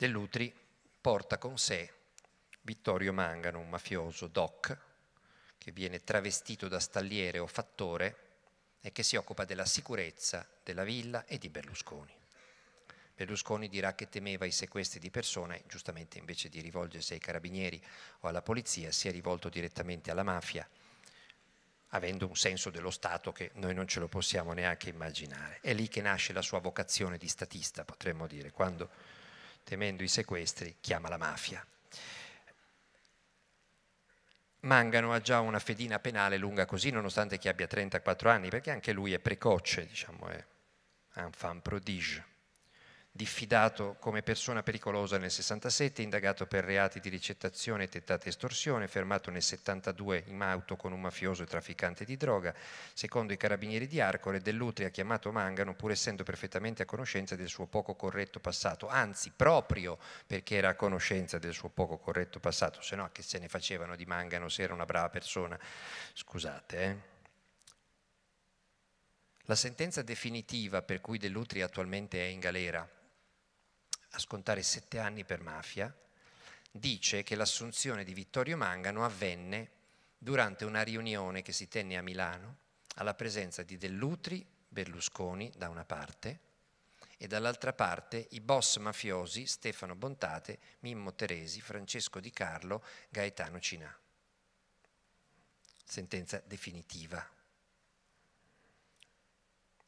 Dell'Utri porta con sé Vittorio Mangano, un mafioso doc, che viene travestito da stalliere o fattore e che si occupa della sicurezza della villa e di Berlusconi. Berlusconi dirà che temeva i sequestri di persone, giustamente invece di rivolgersi ai carabinieri o alla polizia si è rivolto direttamente alla mafia, avendo un senso dello Stato che noi non ce lo possiamo neanche immaginare. È lì che nasce la sua vocazione di statista, potremmo dire, quando temendo i sequestri, chiama la mafia. Mangano ha già una fedina penale lunga così, nonostante che abbia 34 anni, perché anche lui è precoce, diciamo, è un fan prodige diffidato come persona pericolosa nel 67, indagato per reati di ricettazione, e tentata estorsione, fermato nel 72 in auto con un mafioso e trafficante di droga. Secondo i carabinieri di Arcore, Dell'Utri ha chiamato Mangano pur essendo perfettamente a conoscenza del suo poco corretto passato, anzi proprio perché era a conoscenza del suo poco corretto passato, se no che se ne facevano di Mangano se era una brava persona. Scusate, eh. La sentenza definitiva per cui Dell'Utri attualmente è in galera a scontare sette anni per mafia, dice che l'assunzione di Vittorio Mangano avvenne durante una riunione che si tenne a Milano alla presenza di Dell'Utri, Berlusconi da una parte e dall'altra parte i boss mafiosi Stefano Bontate, Mimmo Teresi, Francesco Di Carlo, Gaetano Cinà. Sentenza definitiva.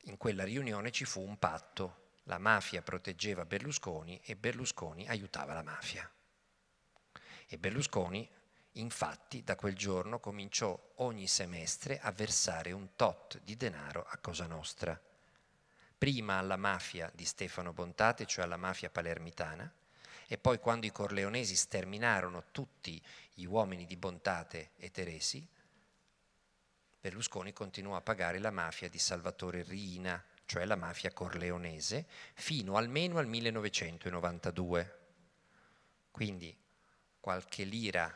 In quella riunione ci fu un patto la mafia proteggeva Berlusconi e Berlusconi aiutava la mafia. E Berlusconi, infatti, da quel giorno cominciò ogni semestre a versare un tot di denaro a Cosa Nostra. Prima alla mafia di Stefano Bontate, cioè alla mafia palermitana, e poi quando i corleonesi sterminarono tutti gli uomini di Bontate e Teresi, Berlusconi continuò a pagare la mafia di Salvatore Rina, cioè la mafia corleonese, fino almeno al 1992. Quindi qualche lira,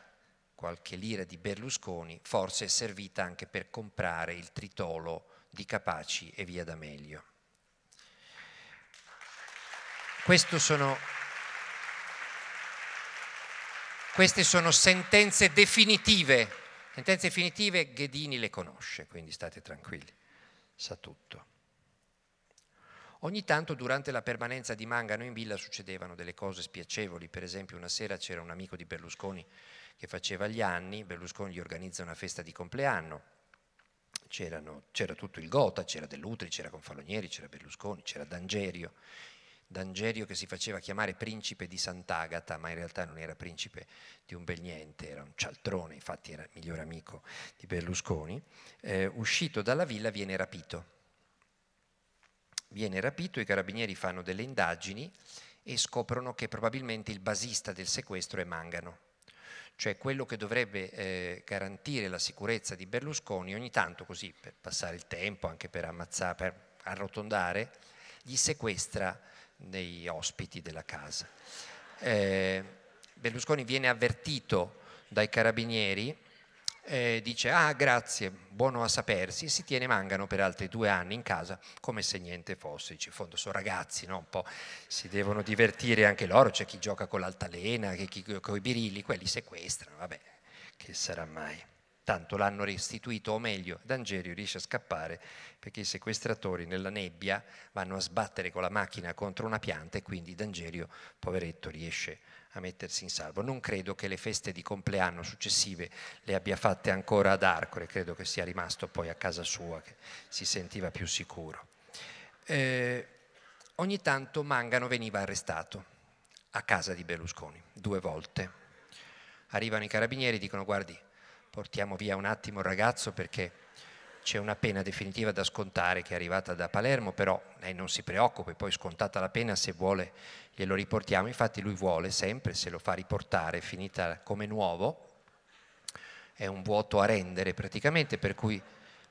qualche lira di Berlusconi forse è servita anche per comprare il tritolo di Capaci e via da meglio. Sono, queste sono sentenze definitive. Sentenze definitive, Ghedini le conosce, quindi state tranquilli, sa tutto. Ogni tanto durante la permanenza di Mangano in villa succedevano delle cose spiacevoli, per esempio una sera c'era un amico di Berlusconi che faceva gli anni, Berlusconi gli organizza una festa di compleanno, c'era tutto il Gota, c'era Dell'Utri, c'era Confalonieri, c'era Berlusconi, c'era D'Angerio, D'Angerio che si faceva chiamare principe di Sant'Agata, ma in realtà non era principe di un bel niente, era un cialtrone, infatti era il migliore amico di Berlusconi, eh, uscito dalla villa viene rapito viene rapito, i carabinieri fanno delle indagini e scoprono che probabilmente il basista del sequestro è Mangano. Cioè quello che dovrebbe eh, garantire la sicurezza di Berlusconi, ogni tanto così per passare il tempo, anche per ammazzare, per arrotondare, gli sequestra dei ospiti della casa. Eh, Berlusconi viene avvertito dai carabinieri eh, dice ah grazie, buono a sapersi, e si tiene Mangano per altri due anni in casa come se niente fosse, dice in fondo sono ragazzi, no? un po' si devono divertire anche loro, c'è chi gioca con l'altalena, chi con i birilli, quelli sequestrano, vabbè, che sarà mai. Tanto l'hanno restituito, o meglio, D'Angerio riesce a scappare perché i sequestratori nella nebbia vanno a sbattere con la macchina contro una pianta e quindi D'Angerio, poveretto, riesce a a mettersi in salvo. Non credo che le feste di compleanno successive le abbia fatte ancora ad Arcore, credo che sia rimasto poi a casa sua, che si sentiva più sicuro. Eh, ogni tanto Mangano veniva arrestato a casa di Berlusconi, due volte. Arrivano i carabinieri e dicono guardi, portiamo via un attimo il ragazzo perché c'è una pena definitiva da scontare che è arrivata da Palermo, però lei non si preoccupi, poi scontata la pena se vuole glielo riportiamo, infatti lui vuole sempre, se lo fa riportare, finita come nuovo, è un vuoto a rendere praticamente, per cui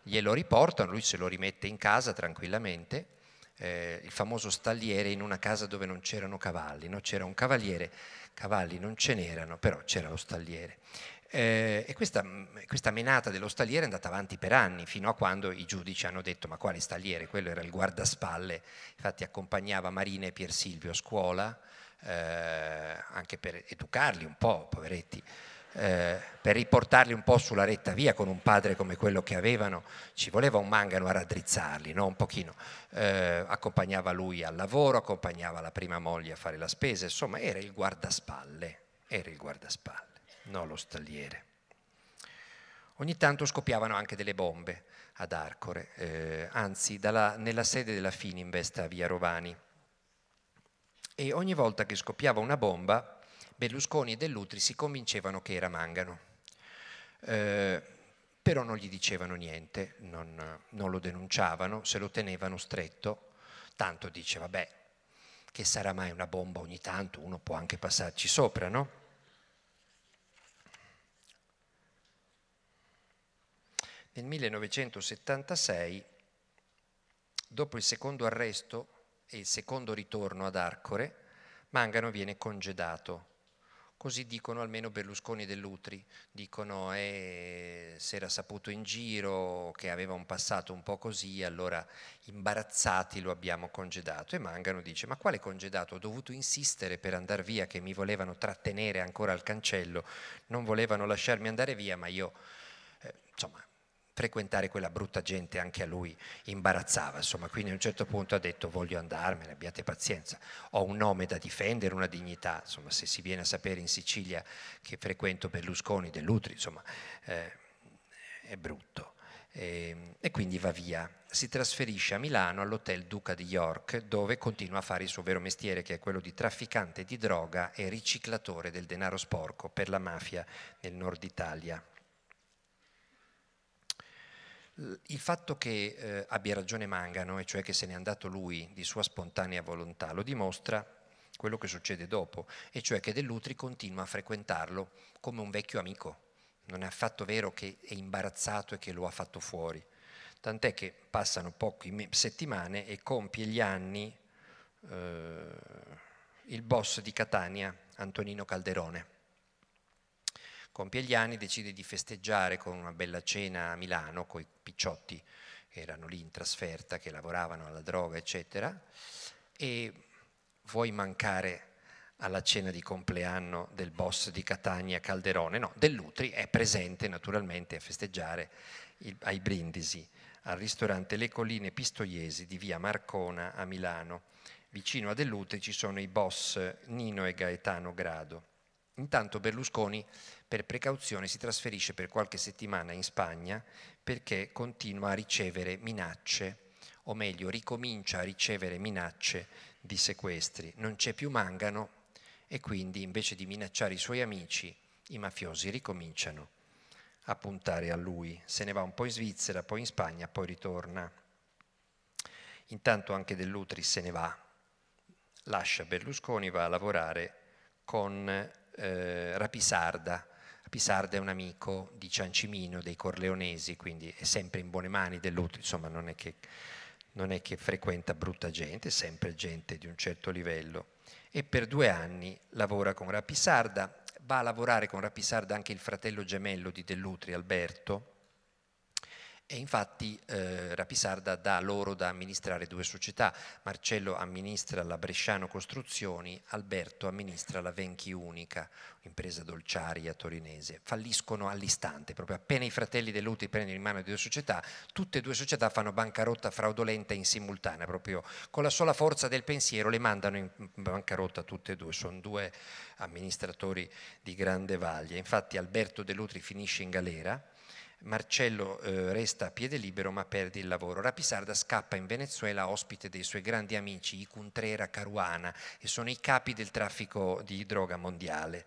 glielo riportano, lui se lo rimette in casa tranquillamente, eh, il famoso stalliere in una casa dove non c'erano cavalli, no? c'era un cavaliere, cavalli non ce n'erano, però c'era lo stalliere. Eh, e questa, mm, questa, menata dello stagliere è andata avanti per anni, fino a quando i giudici hanno detto ma quale stagliere? Quello era il guardaspalle, infatti accompagnava Marina e Pier Silvio a scuola, eh, anche per educarli un po', poveretti, eh, per riportarli un po' sulla retta via con un padre come quello che avevano, ci voleva un mangano a raddrizzarli, no? un pochino. Eh, accompagnava lui al lavoro, accompagnava la prima moglie a fare la spesa, insomma era il guardaspalle, era il guardaspalle no lo stalliere. Ogni tanto scoppiavano anche delle bombe ad Arcore, eh, anzi dalla, nella sede della Fininvest a Via Rovani. E ogni volta che scoppiava una bomba, Berlusconi e Dell'Utri si convincevano che era Mangano. Eh, però non gli dicevano niente, non, non lo denunciavano, se lo tenevano stretto, tanto dice, vabbè, che sarà mai una bomba ogni tanto, uno può anche passarci sopra, no? nel 1976, dopo il secondo arresto e il secondo ritorno ad Arcore, Mangano viene congedato. Così dicono almeno Berlusconi e dell'Utri, dicono eh, si era saputo in giro che aveva un passato un po' così, allora imbarazzati lo abbiamo congedato. E Mangano dice, ma quale congedato? Ho dovuto insistere per andare via, che mi volevano trattenere ancora al cancello, non volevano lasciarmi andare via, ma io, eh, insomma, frequentare quella brutta gente anche a lui imbarazzava, insomma, quindi a un certo punto ha detto voglio andarmene, abbiate pazienza, ho un nome da difendere, una dignità, insomma, se si viene a sapere in Sicilia che frequento Berlusconi, Dell'Utri, insomma, eh, è brutto. E, ehm, e quindi va via. Si trasferisce a Milano all'Hotel Duca di York, dove continua a fare il suo vero mestiere, che è quello di trafficante di droga e riciclatore del denaro sporco per la mafia nel nord Italia. Il fatto che eh, abbia ragione Mangano, e cioè che se n'è andato lui di sua spontanea volontà, lo dimostra quello che succede dopo, e cioè che Dell'Utri continua a frequentarlo come un vecchio amico. Non è affatto vero che è imbarazzato e che lo ha fatto fuori. Tant'è che passano poche settimane e compie gli anni eh, il boss di Catania, Antonino Calderone compie gli anni, decide di festeggiare con una bella cena a Milano, con i picciotti che erano lì in trasferta, che lavoravano alla droga, eccetera, e vuoi mancare alla cena di compleanno del boss di Catania Calderone, no, Dell'Utri è presente naturalmente a festeggiare il, ai brindisi al ristorante Le Colline Pistoiesi di via Marcona a Milano. Vicino a Dell'Utri ci sono i boss Nino e Gaetano Grado. Intanto Berlusconi per precauzione si trasferisce per qualche settimana in Spagna perché continua a ricevere minacce, o meglio ricomincia a ricevere minacce di sequestri. Non c'è più Mangano e quindi invece di minacciare i suoi amici, i mafiosi ricominciano a puntare a lui. Se ne va un po' in Svizzera, poi in Spagna, poi ritorna. Intanto anche Dell'Utri se ne va, lascia Berlusconi, va a lavorare con eh, Rapisarda, Pisarda è un amico di Ciancimino, dei Corleonesi, quindi è sempre in buone mani dell'Utri, insomma non è, che, non è che frequenta brutta gente, è sempre gente di un certo livello. E per due anni lavora con Rapisarda, va a lavorare con Rapisarda anche il fratello gemello di Dell'Utri, Alberto, e infatti eh, Rapisarda dà loro da amministrare due società. Marcello amministra la Bresciano Costruzioni, Alberto amministra la Venchi Unica, impresa dolciaria torinese. Falliscono all'istante, proprio appena i fratelli dell'Uti prendono in mano le due società, tutte e due società fanno bancarotta fraudolenta in simultanea, proprio con la sola forza del pensiero le mandano in bancarotta tutte e due. Sono due amministratori di grande vaglia. Infatti Alberto Dell'Utri finisce in galera Marcello eh, resta a piede libero ma perde il lavoro. Rapisarda scappa in Venezuela ospite dei suoi grandi amici, i Contrera Caruana, che sono i capi del traffico di droga mondiale.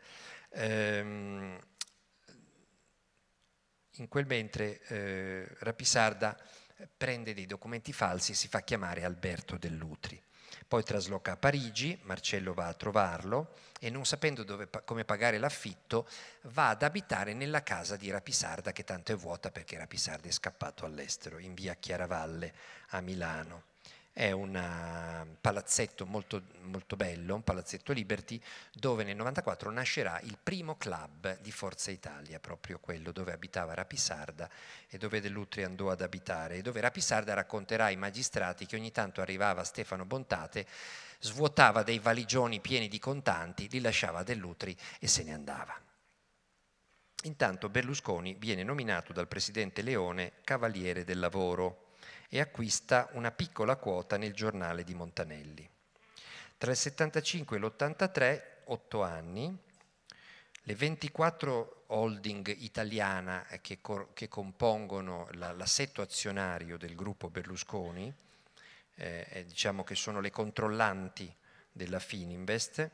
Ehm, in quel mentre eh, Rapisarda prende dei documenti falsi e si fa chiamare Alberto Dell'Utri. Poi trasloca a Parigi, Marcello va a trovarlo e non sapendo dove, come pagare l'affitto va ad abitare nella casa di Rapisarda che tanto è vuota perché Rapisarda è scappato all'estero in via Chiaravalle a Milano è un ehm, palazzetto molto, molto bello, un palazzetto Liberty, dove nel 94 nascerà il primo club di Forza Italia, proprio quello dove abitava Rapisarda e dove Dell'Utri andò ad abitare, e dove Rapisarda racconterà ai magistrati che ogni tanto arrivava Stefano Bontate, svuotava dei valigioni pieni di contanti, li lasciava Dell'Utri e se ne andava. Intanto Berlusconi viene nominato dal presidente Leone cavaliere del lavoro e acquista una piccola quota nel giornale di Montanelli. Tra il 75 e l'83, otto anni, le 24 holding italiana che, co- che compongono la, l'assetto azionario del gruppo Berlusconi, eh, eh diciamo che sono le controllanti della Fininvest,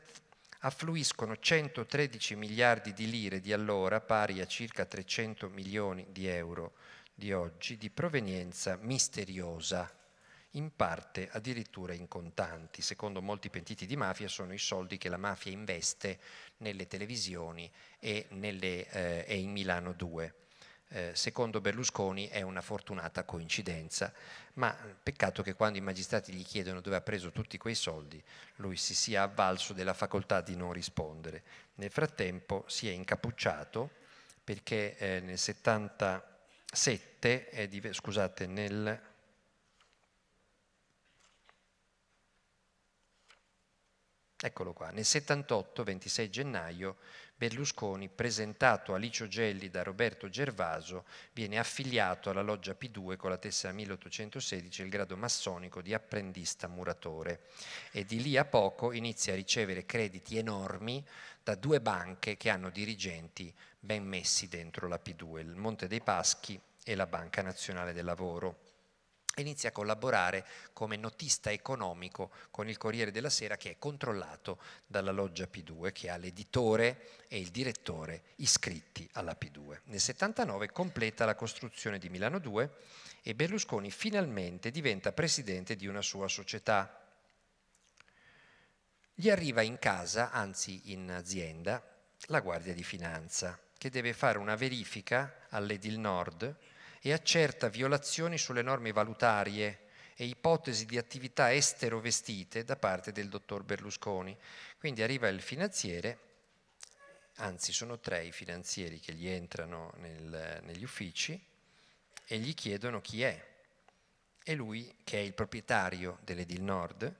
affluiscono 113 miliardi di lire di allora, pari a circa 300 milioni di euro di oggi di provenienza misteriosa, in parte addirittura in contanti. Secondo molti pentiti di mafia sono i soldi che la mafia investe nelle televisioni e, nelle, eh, e in Milano 2. Eh, secondo Berlusconi è una fortunata coincidenza, ma peccato che quando i magistrati gli chiedono dove ha preso tutti quei soldi, lui si sia avvalso della facoltà di non rispondere. Nel frattempo si è incappucciato perché eh, nel 70 7 è di, scusate, nel Eccolo qua, nel 78, 26 gennaio, Berlusconi, presentato a Licio Gelli da Roberto Gervaso, viene affiliato alla loggia P2 con la tessera 1816 il grado massonico di apprendista muratore e di lì a poco inizia a ricevere crediti enormi da due banche che hanno dirigenti ben messi dentro la P2, il Monte dei Paschi e la Banca Nazionale del Lavoro. Inizia a collaborare come notista economico con il Corriere della Sera che è controllato dalla loggia P2 che ha l'editore e il direttore iscritti alla P2. Nel 79 completa la costruzione di Milano 2 e Berlusconi finalmente diventa presidente di una sua società. Gli arriva in casa, anzi in azienda, la Guardia di Finanza che deve fare una verifica all'Edil Nord e accerta violazioni sulle norme valutarie e ipotesi di attività esterovestite da parte del dottor Berlusconi. Quindi arriva il finanziere, anzi sono tre i finanzieri che gli entrano nel, negli uffici e gli chiedono chi è. E lui, che è il proprietario dell'Edil Nord,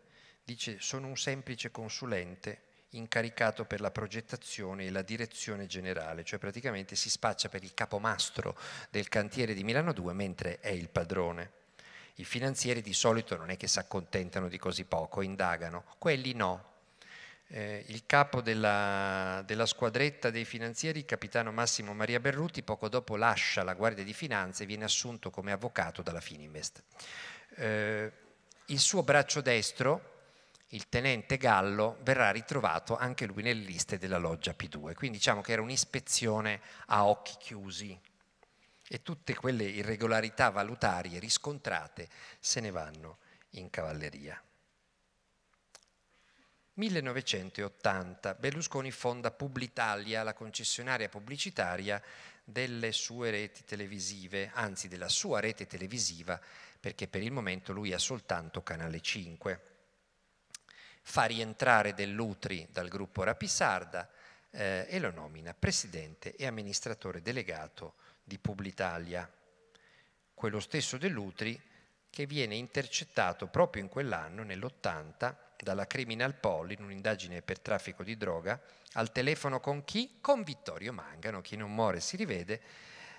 dice sono un semplice consulente incaricato per la progettazione e la direzione generale, cioè praticamente si spaccia per il capomastro del cantiere di Milano 2 mentre è il padrone. I finanzieri di solito non è che si accontentano di così poco, indagano, quelli no. Eh, il capo della, della squadretta dei finanzieri, il capitano Massimo Maria Berruti, poco dopo lascia la Guardia di Finanze e viene assunto come avvocato dalla Fininvest. Eh, il suo braccio destro, il tenente Gallo verrà ritrovato anche lui nelle liste della loggia P2. Quindi diciamo che era un'ispezione a occhi chiusi e tutte quelle irregolarità valutarie riscontrate se ne vanno in cavalleria. 1980 Berlusconi fonda Publitalia, la concessionaria pubblicitaria delle sue reti televisive, anzi della sua rete televisiva, perché per il momento lui ha soltanto Canale 5 fa rientrare Dell'Utri dal gruppo Rapisarda eh, e lo nomina presidente e amministratore delegato di Publitalia. Quello stesso Dell'Utri che viene intercettato proprio in quell'anno, nell'80, dalla Criminal Poll in un'indagine per traffico di droga, al telefono con chi? Con Vittorio Mangano, chi non muore si rivede.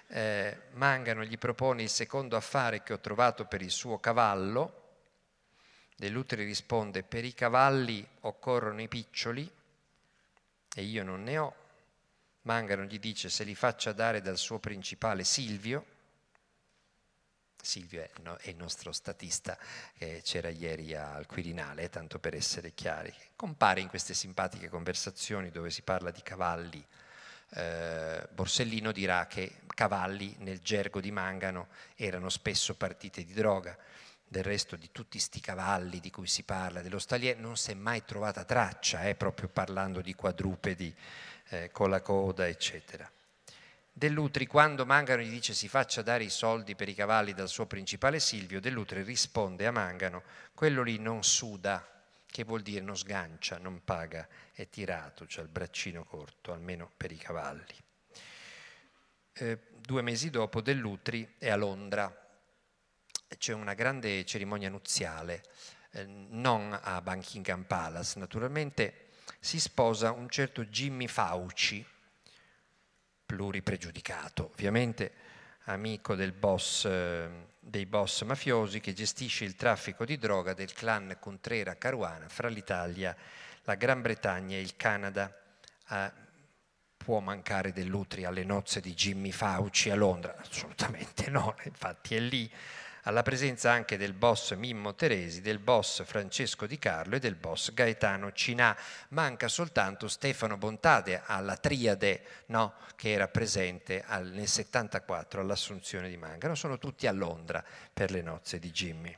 Eh, Mangano gli propone il secondo affare che ho trovato per il suo cavallo, De risponde, per i cavalli occorrono i piccioli e io non ne ho. Mangano gli dice se li faccia dare dal suo principale Silvio, Silvio è, no, è, il nostro statista che c'era ieri al Quirinale, tanto per essere chiari, compare in queste simpatiche conversazioni dove si parla di cavalli. Eh, Borsellino dirà che cavalli nel gergo di Mangano erano spesso partite di droga. Del resto di tutti questi cavalli di cui si parla, dello stalier, non si è mai trovata traccia, eh, proprio parlando di quadrupedi eh, con la coda, eccetera. Dell'Utri, quando Mangano gli dice si faccia dare i soldi per i cavalli dal suo principale Silvio, Dell'Utri risponde a Mangano, quello lì non suda, che vuol dire non sgancia, non paga, è tirato, cioè il braccino corto, almeno per i cavalli. Eh, due mesi dopo Dell'Utri è a Londra c'è una grande cerimonia nuziale, eh, non a Buckingham Palace, naturalmente si sposa un certo Jimmy Fauci, pluripregiudicato, ovviamente amico boss, eh, dei boss mafiosi che gestisce il traffico di droga del clan Contrera Caruana fra l'Italia, la Gran Bretagna e il Canada. Eh, può mancare dell'utri alle nozze di Jimmy Fauci a Londra? Assolutamente no, infatti è lì alla presenza anche del boss Mimmo Teresi, del boss Francesco Di Carlo e del boss Gaetano Cinà. Manca soltanto Stefano Bontade alla triade no, che era presente al, nel 74 all'assunzione di Mangano. Sono tutti a Londra per le nozze di Jimmy.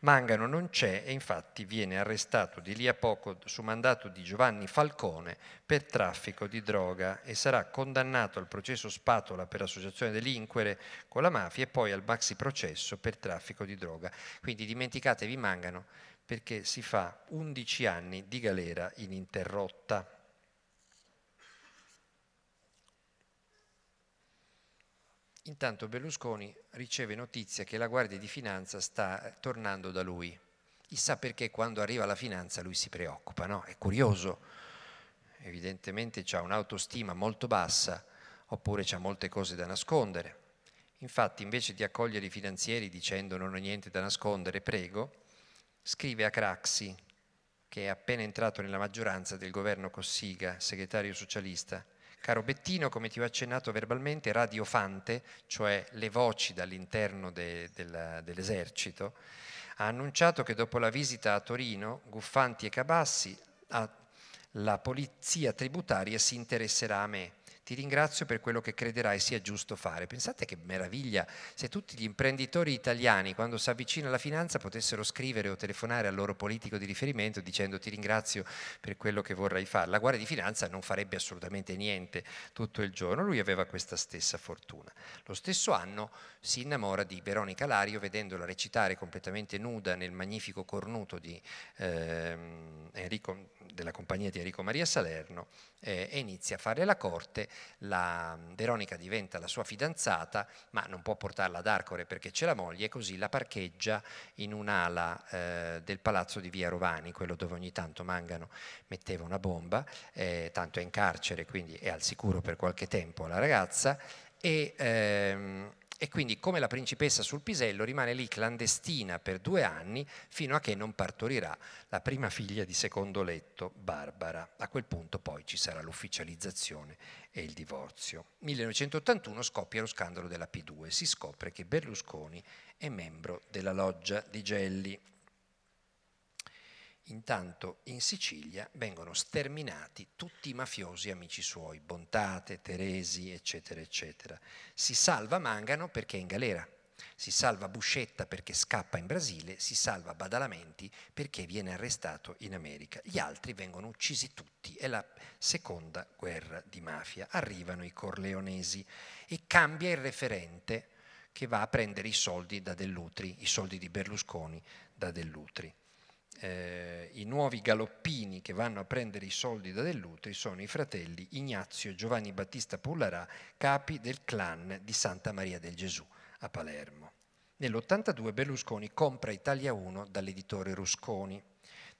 Mangano non c'è e infatti viene arrestato di lì a poco su mandato di Giovanni Falcone per traffico di droga e sarà condannato al processo Spatola per associazione delinquere con la mafia e poi al maxi processo per traffico di droga. Quindi dimenticatevi Mangano perché si fa 11 anni di galera ininterrotta. Intanto Berlusconi riceve notizia che la Guardia di Finanza sta eh, tornando da lui. Chissà perché quando arriva la finanza lui si preoccupa, no? È curioso. Evidentemente ha un'autostima molto bassa oppure ha molte cose da nascondere. Infatti, invece di accogliere i finanzieri dicendo non ho niente da nascondere, prego, scrive a Craxi, che è appena entrato nella maggioranza del governo Cossiga, segretario socialista, Caro Bettino, come ti ho accennato verbalmente, radiofante, cioè le voci dall'interno de, de dell'esercito, ha annunciato che dopo la visita a Torino, Guffanti e Cabassi, la polizia tributaria si interesserà a me ti ringrazio per quello che crederai sia giusto fare. Pensate che meraviglia se tutti gli imprenditori italiani, quando si avvicina la finanza, potessero scrivere o telefonare al loro politico di riferimento dicendo ti ringrazio per quello che vorrai fare. La Guardia di Finanza non farebbe assolutamente niente tutto il giorno, lui aveva questa stessa fortuna. Lo stesso anno si innamora di Veronica Lario vedendola recitare completamente nuda nel magnifico cornuto di eh, Enrico della compagnia di Enrico Maria Salerno eh, e inizia a fare la corte, la, mm, Veronica diventa la sua fidanzata ma non può portarla ad Arcore perché c'è la moglie e così la parcheggia in un'ala eh, del palazzo di Via Rovani, quello dove ogni tanto Mangano metteva una bomba, eh, tanto è in carcere quindi è al sicuro per qualche tempo la ragazza e... Ehm, e quindi come la principessa sul pisello rimane lì clandestina per due anni fino a che non partorirà la prima figlia di secondo letto, Barbara. A quel punto poi ci sarà l'ufficializzazione e il divorzio. 1981 scoppia lo scandalo della P2, si scopre che Berlusconi è membro della loggia di Gelli. Intanto in Sicilia vengono sterminati tutti i mafiosi amici suoi, Bontate, Teresi, eccetera, eccetera. Si salva Mangano perché è in galera, si salva Buscetta perché scappa in Brasile, si salva Badalamenti perché viene arrestato in America. Gli altri vengono uccisi tutti, è la seconda guerra di mafia. Arrivano i corleonesi e cambia il referente che va a prendere i soldi da Dell'Utri, i soldi di Berlusconi da Dell'Utri eh, i nuovi galoppini che vanno a prendere i soldi da Dell'Utri sono i fratelli Ignazio e Giovanni Battista Pullarà, capi del clan di Santa Maria del Gesù a Palermo. Nell'82 Berlusconi compra Italia 1 dall'editore Rusconi.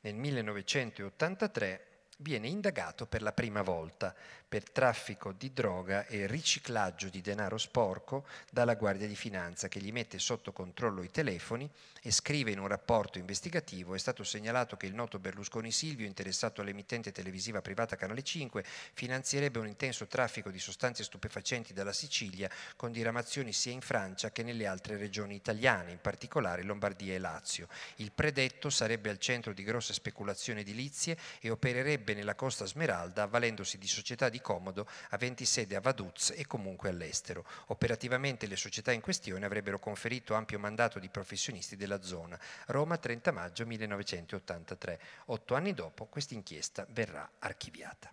Nel 1983 viene indagato per la prima volta per traffico di droga e riciclaggio di denaro sporco dalla Guardia di Finanza che gli mette sotto controllo i telefoni e scrive in un rapporto investigativo è stato segnalato che il noto Berlusconi Silvio, interessato all'emittente televisiva privata Canale 5, finanzierebbe un intenso traffico di sostanze stupefacenti dalla Sicilia con diramazioni sia in Francia che nelle altre regioni italiane, in particolare Lombardia e Lazio. Il predetto sarebbe al centro di grosse speculazioni edilizie e opererebbe nella Costa Smeralda avvalendosi di società di di Comodo, aventi sede a Vaduz e comunque all'estero. Operativamente le società in questione avrebbero conferito ampio mandato di professionisti della zona. Roma 30 maggio 1983. Otto anni dopo questa inchiesta verrà archiviata.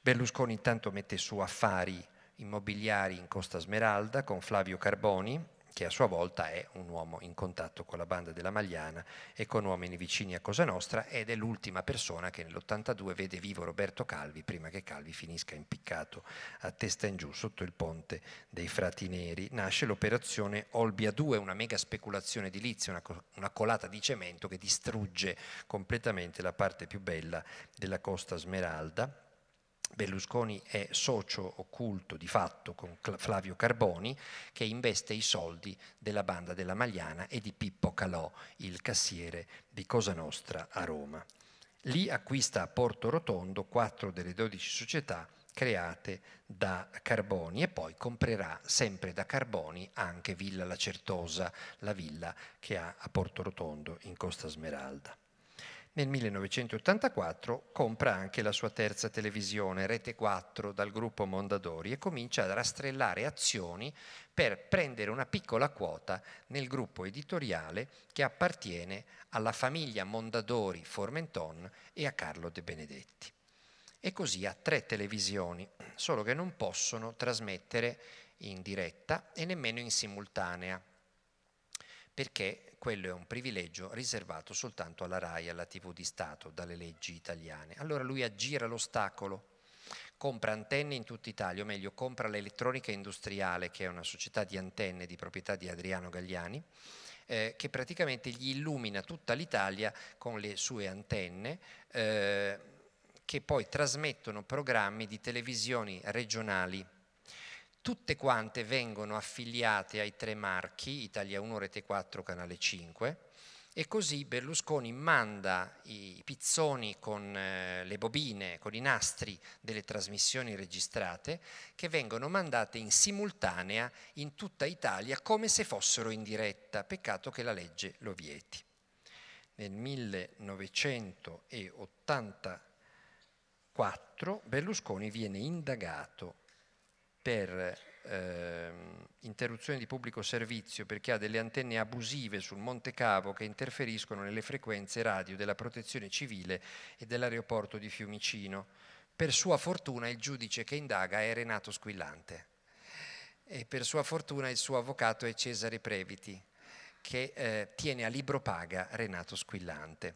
Berlusconi intanto mette su affari immobiliari in Costa Smeralda con Flavio Carboni, che a sua volta è un uomo in contatto con la banda della Magliana e con uomini vicini a Cosa Nostra ed è l'ultima persona che nell'82 vede vivo Roberto Calvi prima che Calvi finisca impiccato a testa in giù sotto il ponte dei Frati Neri. Nasce l'operazione Olbia 2, una mega speculazione edilizia, una, una colata di cemento che distrugge completamente la parte più bella della Costa Smeralda Berlusconi è socio occulto di fatto con Flavio Carboni che investe i soldi della banda della Magliana e di Pippo Calò, il cassiere di Cosa Nostra a Roma. Lì acquista a Porto Rotondo 4 delle dodici società create da Carboni e poi comprerà sempre da Carboni anche Villa La Certosa, la villa che ha a Porto Rotondo in Costa Smeralda. Nel 1984 compra anche la sua terza televisione, Rete 4, dal gruppo Mondadori e comincia a rastrellare azioni per prendere una piccola quota nel gruppo editoriale che appartiene alla famiglia Mondadori Formenton e a Carlo De Benedetti. E così ha tre televisioni, solo che non possono trasmettere in diretta e nemmeno in simultanea, perché quello è un privilegio riservato soltanto alla RAI, alla TV di Stato, dalle leggi italiane. Allora lui aggira l'ostacolo, compra antenne in tutta Italia, o meglio compra l'elettronica industriale, che è una società di antenne di proprietà di Adriano Gagliani, eh, che praticamente gli illumina tutta l'Italia con le sue antenne. Eh, che poi trasmettono programmi di televisioni regionali tutte quante vengono affiliate ai tre marchi, Italia 1, Rete 4, Canale 5, e così Berlusconi manda i pizzoni con eh, le bobine, con i nastri delle trasmissioni registrate che vengono mandate in simultanea in tutta Italia come se fossero in diretta, peccato che la legge lo vieti. Nel 1984 Berlusconi viene indagato per eh, interruzione di pubblico servizio perché ha delle antenne abusive sul Monte Cavo che interferiscono nelle frequenze radio della protezione civile e dell'aeroporto di Fiumicino. Per sua fortuna il giudice che indaga è Renato Squillante e per sua fortuna il suo avvocato è Cesare Previti che eh, tiene a libro paga Renato Squillante.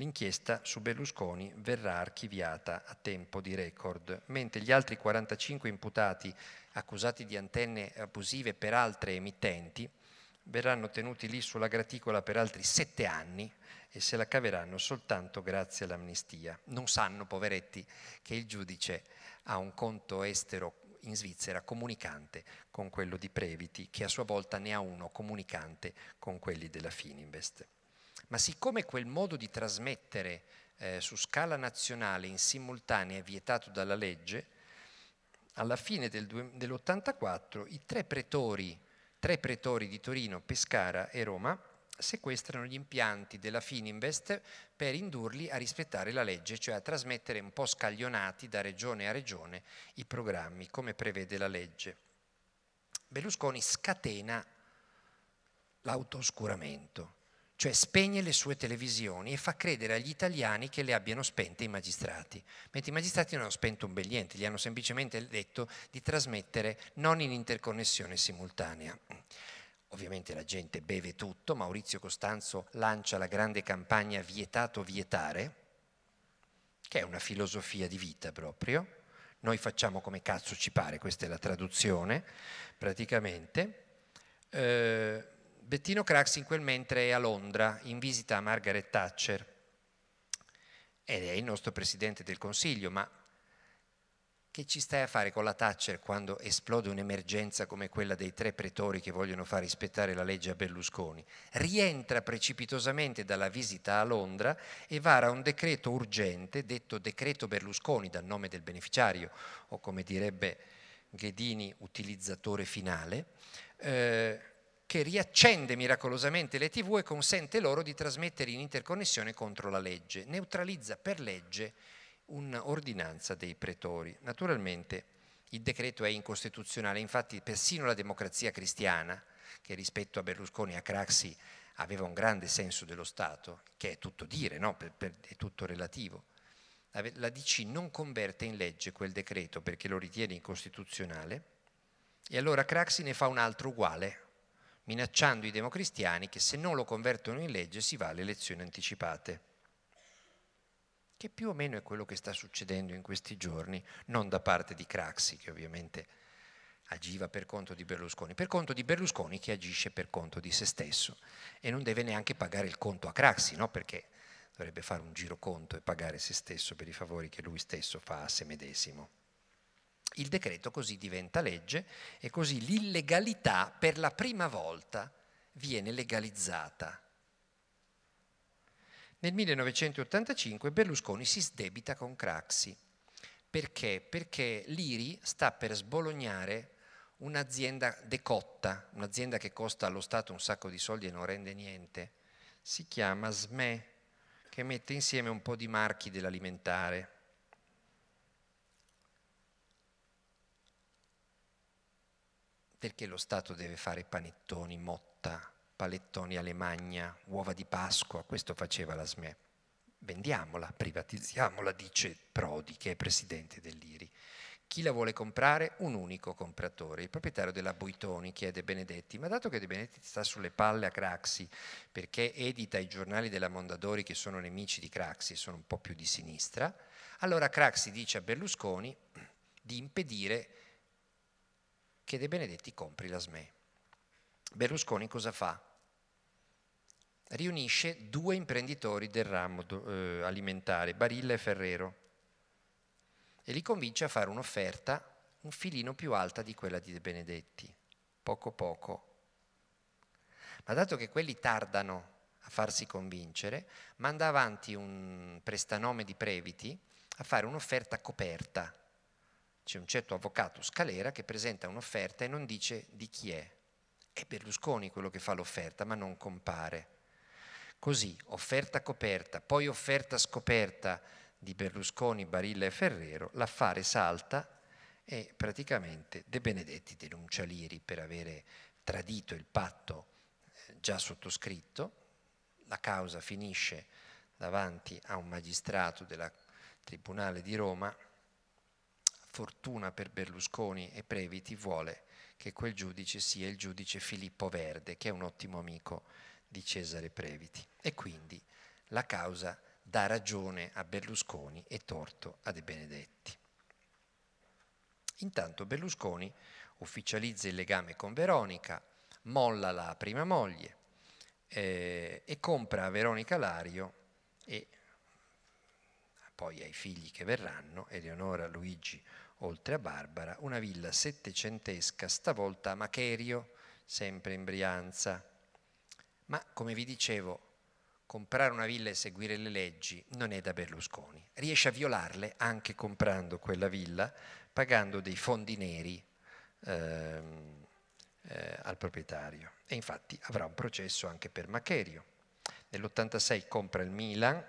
L'inchiesta su Berlusconi verrà archiviata a tempo di record, mentre gli altri 45 imputati accusati di antenne abusive per altre emittenti verranno tenuti lì sulla graticola per altri sette anni e se la caveranno soltanto grazie all'amnistia. Non sanno, poveretti, che il giudice ha un conto estero in Svizzera comunicante con quello di Previti, che a sua volta ne ha uno comunicante con quelli della Fininvest ma siccome quel modo di trasmettere eh, su scala nazionale in simultanea è vietato dalla legge, alla fine del, dell'84 i tre pretori, tre pretori di Torino, Pescara e Roma sequestrano gli impianti della Fininvest per indurli a rispettare la legge, cioè a trasmettere un po' scaglionati da regione a regione i programmi, come prevede la legge. Berlusconi scatena l'autoscuramento cioè spegne le sue televisioni e fa credere agli italiani che le abbiano spente i magistrati, mentre i magistrati non hanno spento un bel niente, gli hanno semplicemente detto di trasmettere non in interconnessione simultanea. Ovviamente la gente beve tutto, Maurizio Costanzo lancia la grande campagna Vietato vietare, che è una filosofia di vita proprio, noi facciamo come cazzo ci pare, questa è la traduzione praticamente. Eh, Bettino Crax in quel mentre è a Londra in visita a Margaret Thatcher ed è il nostro Presidente del Consiglio, ma che ci stai a fare con la Thatcher quando esplode un'emergenza come quella dei tre pretori che vogliono far rispettare la legge a Berlusconi? Rientra precipitosamente dalla visita a Londra e vara un decreto urgente, detto decreto Berlusconi dal nome del beneficiario o come direbbe Ghedini utilizzatore finale, eh, che riaccende miracolosamente le tv e consente loro di trasmettere in interconnessione contro la legge, neutralizza per legge un'ordinanza dei pretori. Naturalmente il decreto è incostituzionale, infatti persino la democrazia cristiana, che rispetto a Berlusconi e a Craxi aveva un grande senso dello Stato, che è tutto dire, no? per, per, è tutto relativo, la DC non converte in legge quel decreto perché lo ritiene incostituzionale e allora Craxi ne fa un altro uguale minacciando i democristiani che se non lo convertono in legge si va alle elezioni anticipate. Che più o meno è quello che sta succedendo in questi giorni, non da parte di Craxi, che ovviamente agiva per conto di Berlusconi, per conto di Berlusconi che agisce per conto di se stesso e non deve neanche pagare il conto a Craxi, no? perché dovrebbe fare un giro conto e pagare se stesso per i favori che lui stesso fa a se medesimo. Il decreto così diventa legge e così l'illegalità per la prima volta viene legalizzata. Nel 1985 Berlusconi si sdebita con Craxi. Perché? Perché l'IRI sta per sbolognare un'azienda decotta, un'azienda che costa allo Stato un sacco di soldi e non rende niente. Si chiama SME, che mette insieme un po' di marchi dell'alimentare. Perché lo Stato deve fare panettoni, motta, palettoni Alemagna, uova di Pasqua? Questo faceva la SME. Vendiamola, privatizziamola, dice Prodi, che è presidente dell'IRI. Chi la vuole comprare? Un unico compratore, il proprietario della Buitoni chiede è De Benedetti. Ma dato che De Benedetti sta sulle palle a Craxi, perché edita i giornali della Mondadori che sono nemici di Craxi, sono un po' più di sinistra, allora Craxi dice a Berlusconi di impedire che De Benedetti compri la SME. Berlusconi cosa fa? Riunisce due imprenditori del ramo eh, alimentare, Barilla e Ferrero, e li convince a fare un'offerta un filino più alta di quella di De Benedetti, poco poco. Ma dato che quelli tardano a farsi convincere, manda avanti un prestanome di Previti a fare un'offerta coperta c'è un certo avvocato Scalera che presenta un'offerta e non dice di chi è. È Berlusconi quello che fa l'offerta, ma non compare. Così, offerta coperta, poi offerta scoperta di Berlusconi, Barilla e Ferrero, l'affare salta e praticamente De Benedetti denuncia Liri per avere tradito il patto eh, già sottoscritto, la causa finisce davanti a un magistrato della Tribunale di Roma fortuna per Berlusconi e Previti vuole che quel giudice sia il giudice Filippo Verde, che è un ottimo amico di Cesare Previti. E quindi la causa dà ragione a Berlusconi e torto a De Benedetti. Intanto Berlusconi ufficializza il legame con Veronica, molla la prima moglie eh, e compra a Veronica Lario e poi ai figli che verranno, Eleonora, Luigi, oltre a Barbara, una villa settecentesca, stavolta a Macherio, sempre in Brianza. Ma, come vi dicevo, comprare una villa e seguire le leggi non è da Berlusconi. Riesce a violarle anche comprando quella villa, pagando dei fondi neri ehm, eh, al proprietario. E infatti avrà un processo anche per Macherio. Nell'86 compra il Milan,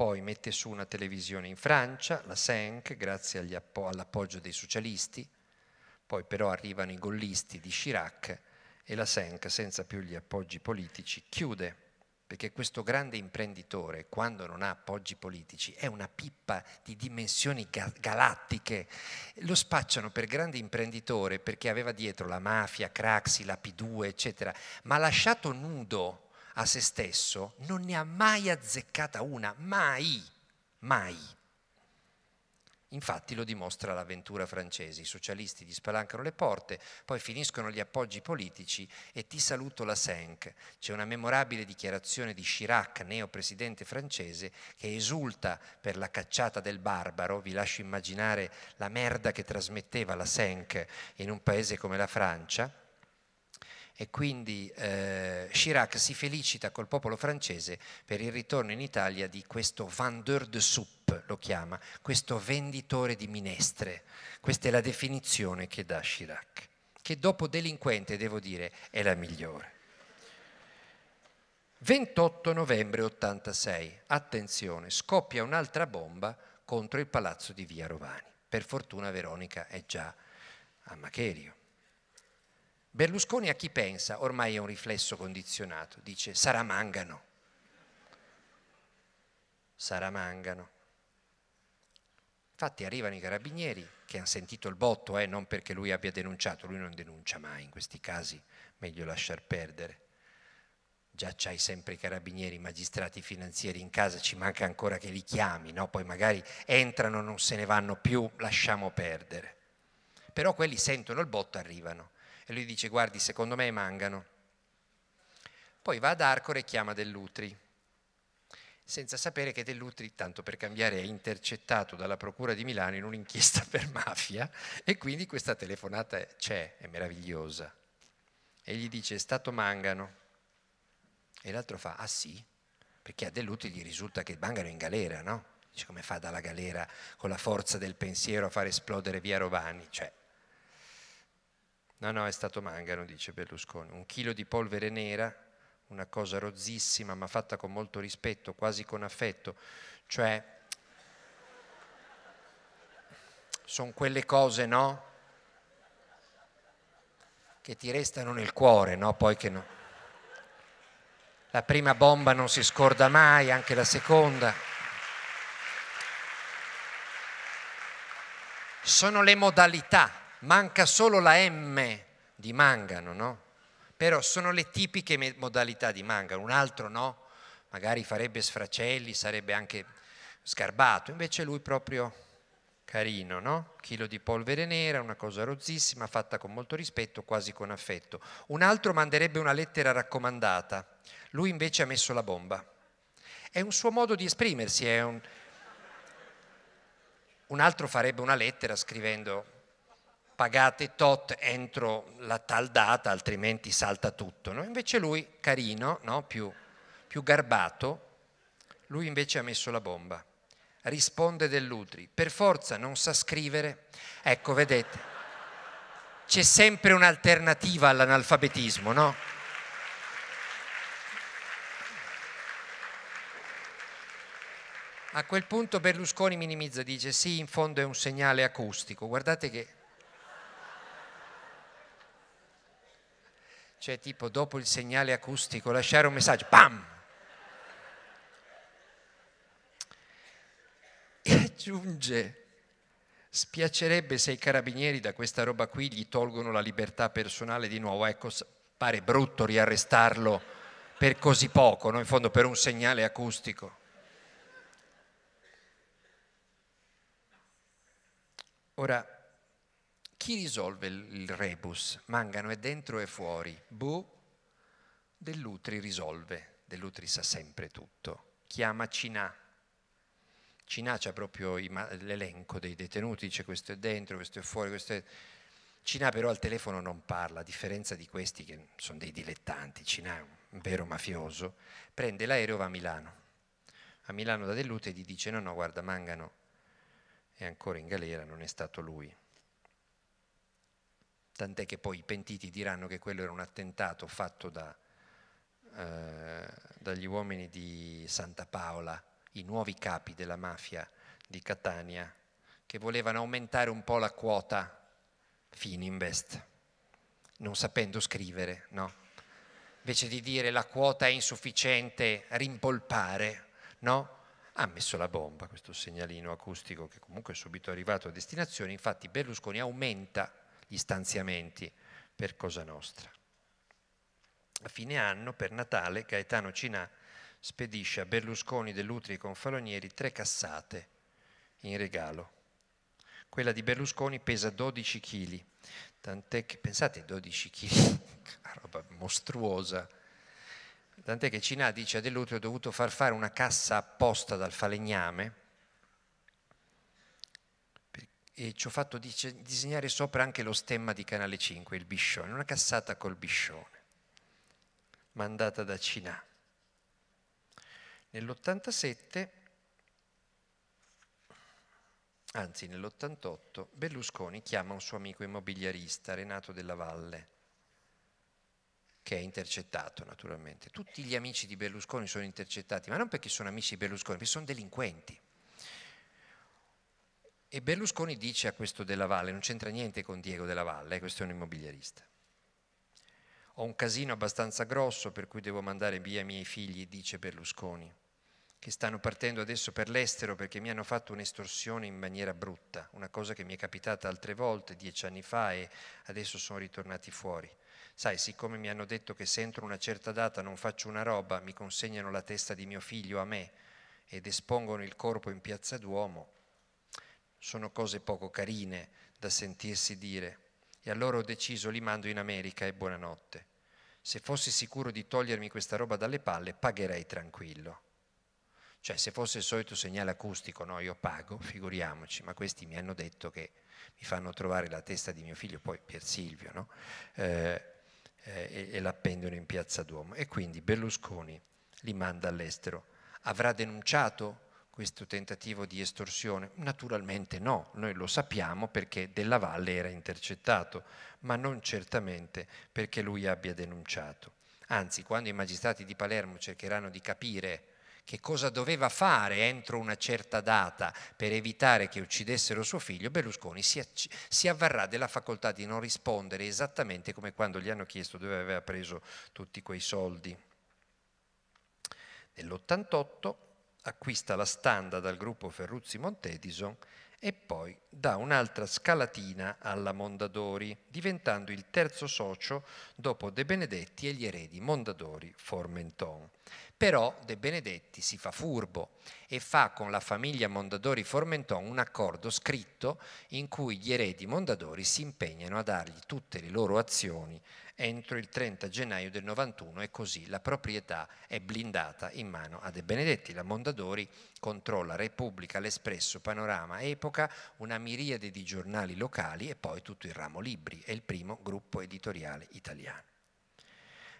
poi mette su una televisione in Francia, la Senc, grazie appo- all'appoggio dei socialisti, poi però arrivano i gollisti di Chirac e la Senc, senza più gli appoggi politici, chiude, perché questo grande imprenditore, quando non ha appoggi politici, è una pippa di dimensioni ga- galattiche. Lo spacciano per grande imprenditore perché aveva dietro la mafia, Craxi, la P2, eccetera, ma lasciato nudo a se stesso non ne ha mai azzeccata una, mai, mai. Infatti lo dimostra l'avventura francese, i socialisti gli spalancano le porte, poi finiscono gli appoggi politici e ti saluto la Senc. C'è una memorabile dichiarazione di Chirac, neo presidente francese, che esulta per la cacciata del barbaro, vi lascio immaginare la merda che trasmetteva la Senc in un paese come la Francia, e quindi eh, Chirac si felicita col popolo francese per il ritorno in Italia di questo vendeur de soupe, lo chiama, questo venditore di minestre. Questa è la definizione che dà Chirac, che dopo delinquente, devo dire, è la migliore. 28 novembre 86, attenzione, scoppia un'altra bomba contro il palazzo di Via Rovani. Per fortuna Veronica è già a Macherio. Berlusconi a chi pensa? Ormai è un riflesso condizionato, dice sarà mangano. Sarà mangano. Infatti arrivano i carabinieri che hanno sentito il botto, eh, non perché lui abbia denunciato, lui non denuncia mai in questi casi, meglio lasciar perdere. Già c'hai sempre i carabinieri, i magistrati finanzieri in casa, ci manca ancora che li chiami, no? poi magari entrano, non se ne vanno più, lasciamo perdere. Però quelli sentono il botto, arrivano e lui dice, guardi, secondo me mangano. Poi va ad Arcore e chiama Dell'Utri, senza sapere che Dell'Utri, tanto per cambiare, è intercettato dalla Procura di Milano in un'inchiesta *laughs* per mafia e quindi questa telefonata c'è, è meravigliosa. E gli dice, è stato mangano. E l'altro fa, ah sì? Perché a Dell'Utri gli risulta che mangano in galera, no? Dice, come fa dalla galera con la forza del pensiero a far esplodere via Rovani? Cioè, No, no, è stato Mangano, dice Berlusconi. Un chilo di polvere nera, una cosa rozzissima, ma fatta con molto rispetto, quasi con affetto. Cioè, sono quelle cose, no? Che ti restano nel cuore, no? Poi che no. La prima bomba non si scorda mai, anche la seconda. Sono le modalità manca solo la M di mangano, no? Però sono le tipiche modalità di mangano, un altro no, magari farebbe sfracelli, sarebbe anche sgarbato, invece lui proprio carino, no? Chilo di polvere nera, una cosa rozzissima, fatta con molto rispetto, quasi con affetto. Un altro manderebbe una lettera raccomandata, lui invece ha messo la bomba. È un suo modo di esprimersi, un... un altro farebbe una lettera scrivendo pagate tot entro la tal data, altrimenti salta tutto. No? Invece lui, carino, no? più, più garbato, lui invece ha messo la bomba. Risponde Dell'Utri, per forza non sa scrivere. Ecco, vedete, c'è sempre un'alternativa all'analfabetismo, no? A quel punto Berlusconi minimizza, dice sì, in fondo è un segnale acustico. Guardate che Cioè tipo dopo il segnale acustico lasciare un messaggio, pam! E aggiunge, spiacerebbe se i carabinieri da questa roba qui gli tolgono la libertà personale di nuovo, ecco, pare brutto riarrestarlo per così poco, no? in fondo per un segnale acustico. Ora, chi risolve il rebus? Mangano è dentro e fuori. Boh, Dell'Utri risolve, Dell'Utri sa sempre tutto. Chiama Cinà. Cinà c'ha proprio l'elenco dei detenuti, dice questo è dentro, questo è fuori, questo è... Cinà però al telefono non parla, a differenza di questi che sono dei dilettanti, Cinà è un vero mafioso, prende l'aereo e va a Milano. A Milano da Dell'Utri gli dice no, no, guarda, Mangano è ancora in galera, non è stato lui tant'è che poi i pentiti diranno che quello era un attentato fatto da, eh, dagli uomini di Santa Paola, i nuovi capi della mafia di Catania, che volevano aumentare un po' la quota Fininvest, non sapendo scrivere, no? Invece di dire la quota è insufficiente, rimpolpare, no? ha messo la bomba, questo segnalino acustico che comunque è subito arrivato a destinazione, infatti Berlusconi aumenta gli stanziamenti per Cosa Nostra. A fine anno, per Natale, Gaetano Cinà spedisce a Berlusconi, Dell'Utri e Confalonieri tre cassate in regalo. Quella di Berlusconi pesa 12 kg, tant'è che, pensate, 12 kg, una roba mostruosa. Tant'è che Cinà dice a Dell'Utri ho dovuto far fare una cassa apposta dal falegname e ci ho fatto dice, disegnare sopra anche lo stemma di Canale 5, il biscione, una cassata col biscione, mandata da Cinà. Nell'87, anzi nell'88, Berlusconi chiama un suo amico immobiliarista, Renato della Valle, che è intercettato naturalmente. Tutti gli amici di Berlusconi sono intercettati, ma non perché sono amici di Berlusconi, perché sono delinquenti. E Berlusconi dice a questo della Valle, non c'entra niente con Diego della Valle, eh, questo è un immobiliarista. Ho un casino abbastanza grosso per cui devo mandare via i miei figli, dice Berlusconi, che stanno partendo adesso per l'estero perché mi hanno fatto un'estorsione in maniera brutta, una cosa che mi è capitata altre volte, dieci anni fa, e adesso sono ritornati fuori. Sai, siccome mi hanno detto che se entro una certa data non faccio una roba, mi consegnano la testa di mio figlio a me ed espongono il corpo in piazza Duomo, sono cose poco carine da sentirsi dire. E allora ho deciso li mando in America e buonanotte. Se fossi sicuro di togliermi questa roba dalle palle, pagherei tranquillo. Cioè, se fosse il solito segnale acustico, no, io pago, figuriamoci, ma questi mi hanno detto che mi fanno trovare la testa di mio figlio, poi Pier Silvio, no? eh, eh, e, e l'appendono in piazza Duomo. E quindi Berlusconi li manda all'estero. Avrà denunciato questo tentativo di estorsione? Naturalmente no, noi lo sappiamo perché Della Valle era intercettato, ma non certamente perché lui abbia denunciato. Anzi, quando i magistrati di Palermo cercheranno di capire che cosa doveva fare entro una certa data per evitare che uccidessero suo figlio, Berlusconi si, si, avvarrà della facoltà di non rispondere esattamente come quando gli hanno chiesto dove aveva preso tutti quei soldi. Nell'88 acquista la standa dal gruppo Ferruzzi Montedison e poi dà un'altra scalatina alla Mondadori, diventando il terzo socio dopo De Benedetti e gli eredi Mondadori Formenton. Però De Benedetti si fa furbo e fa con la famiglia Mondadori Formenton un accordo scritto in cui gli eredi Mondadori si impegnano a dargli tutte le loro azioni entro il 30 gennaio del 91 e così la proprietà è blindata in mano a De Benedetti. La Mondadori controlla Repubblica, L'Espresso, Panorama, Epoca, una miriade di giornali locali e poi tutto il ramo libri, è il primo gruppo editoriale italiano.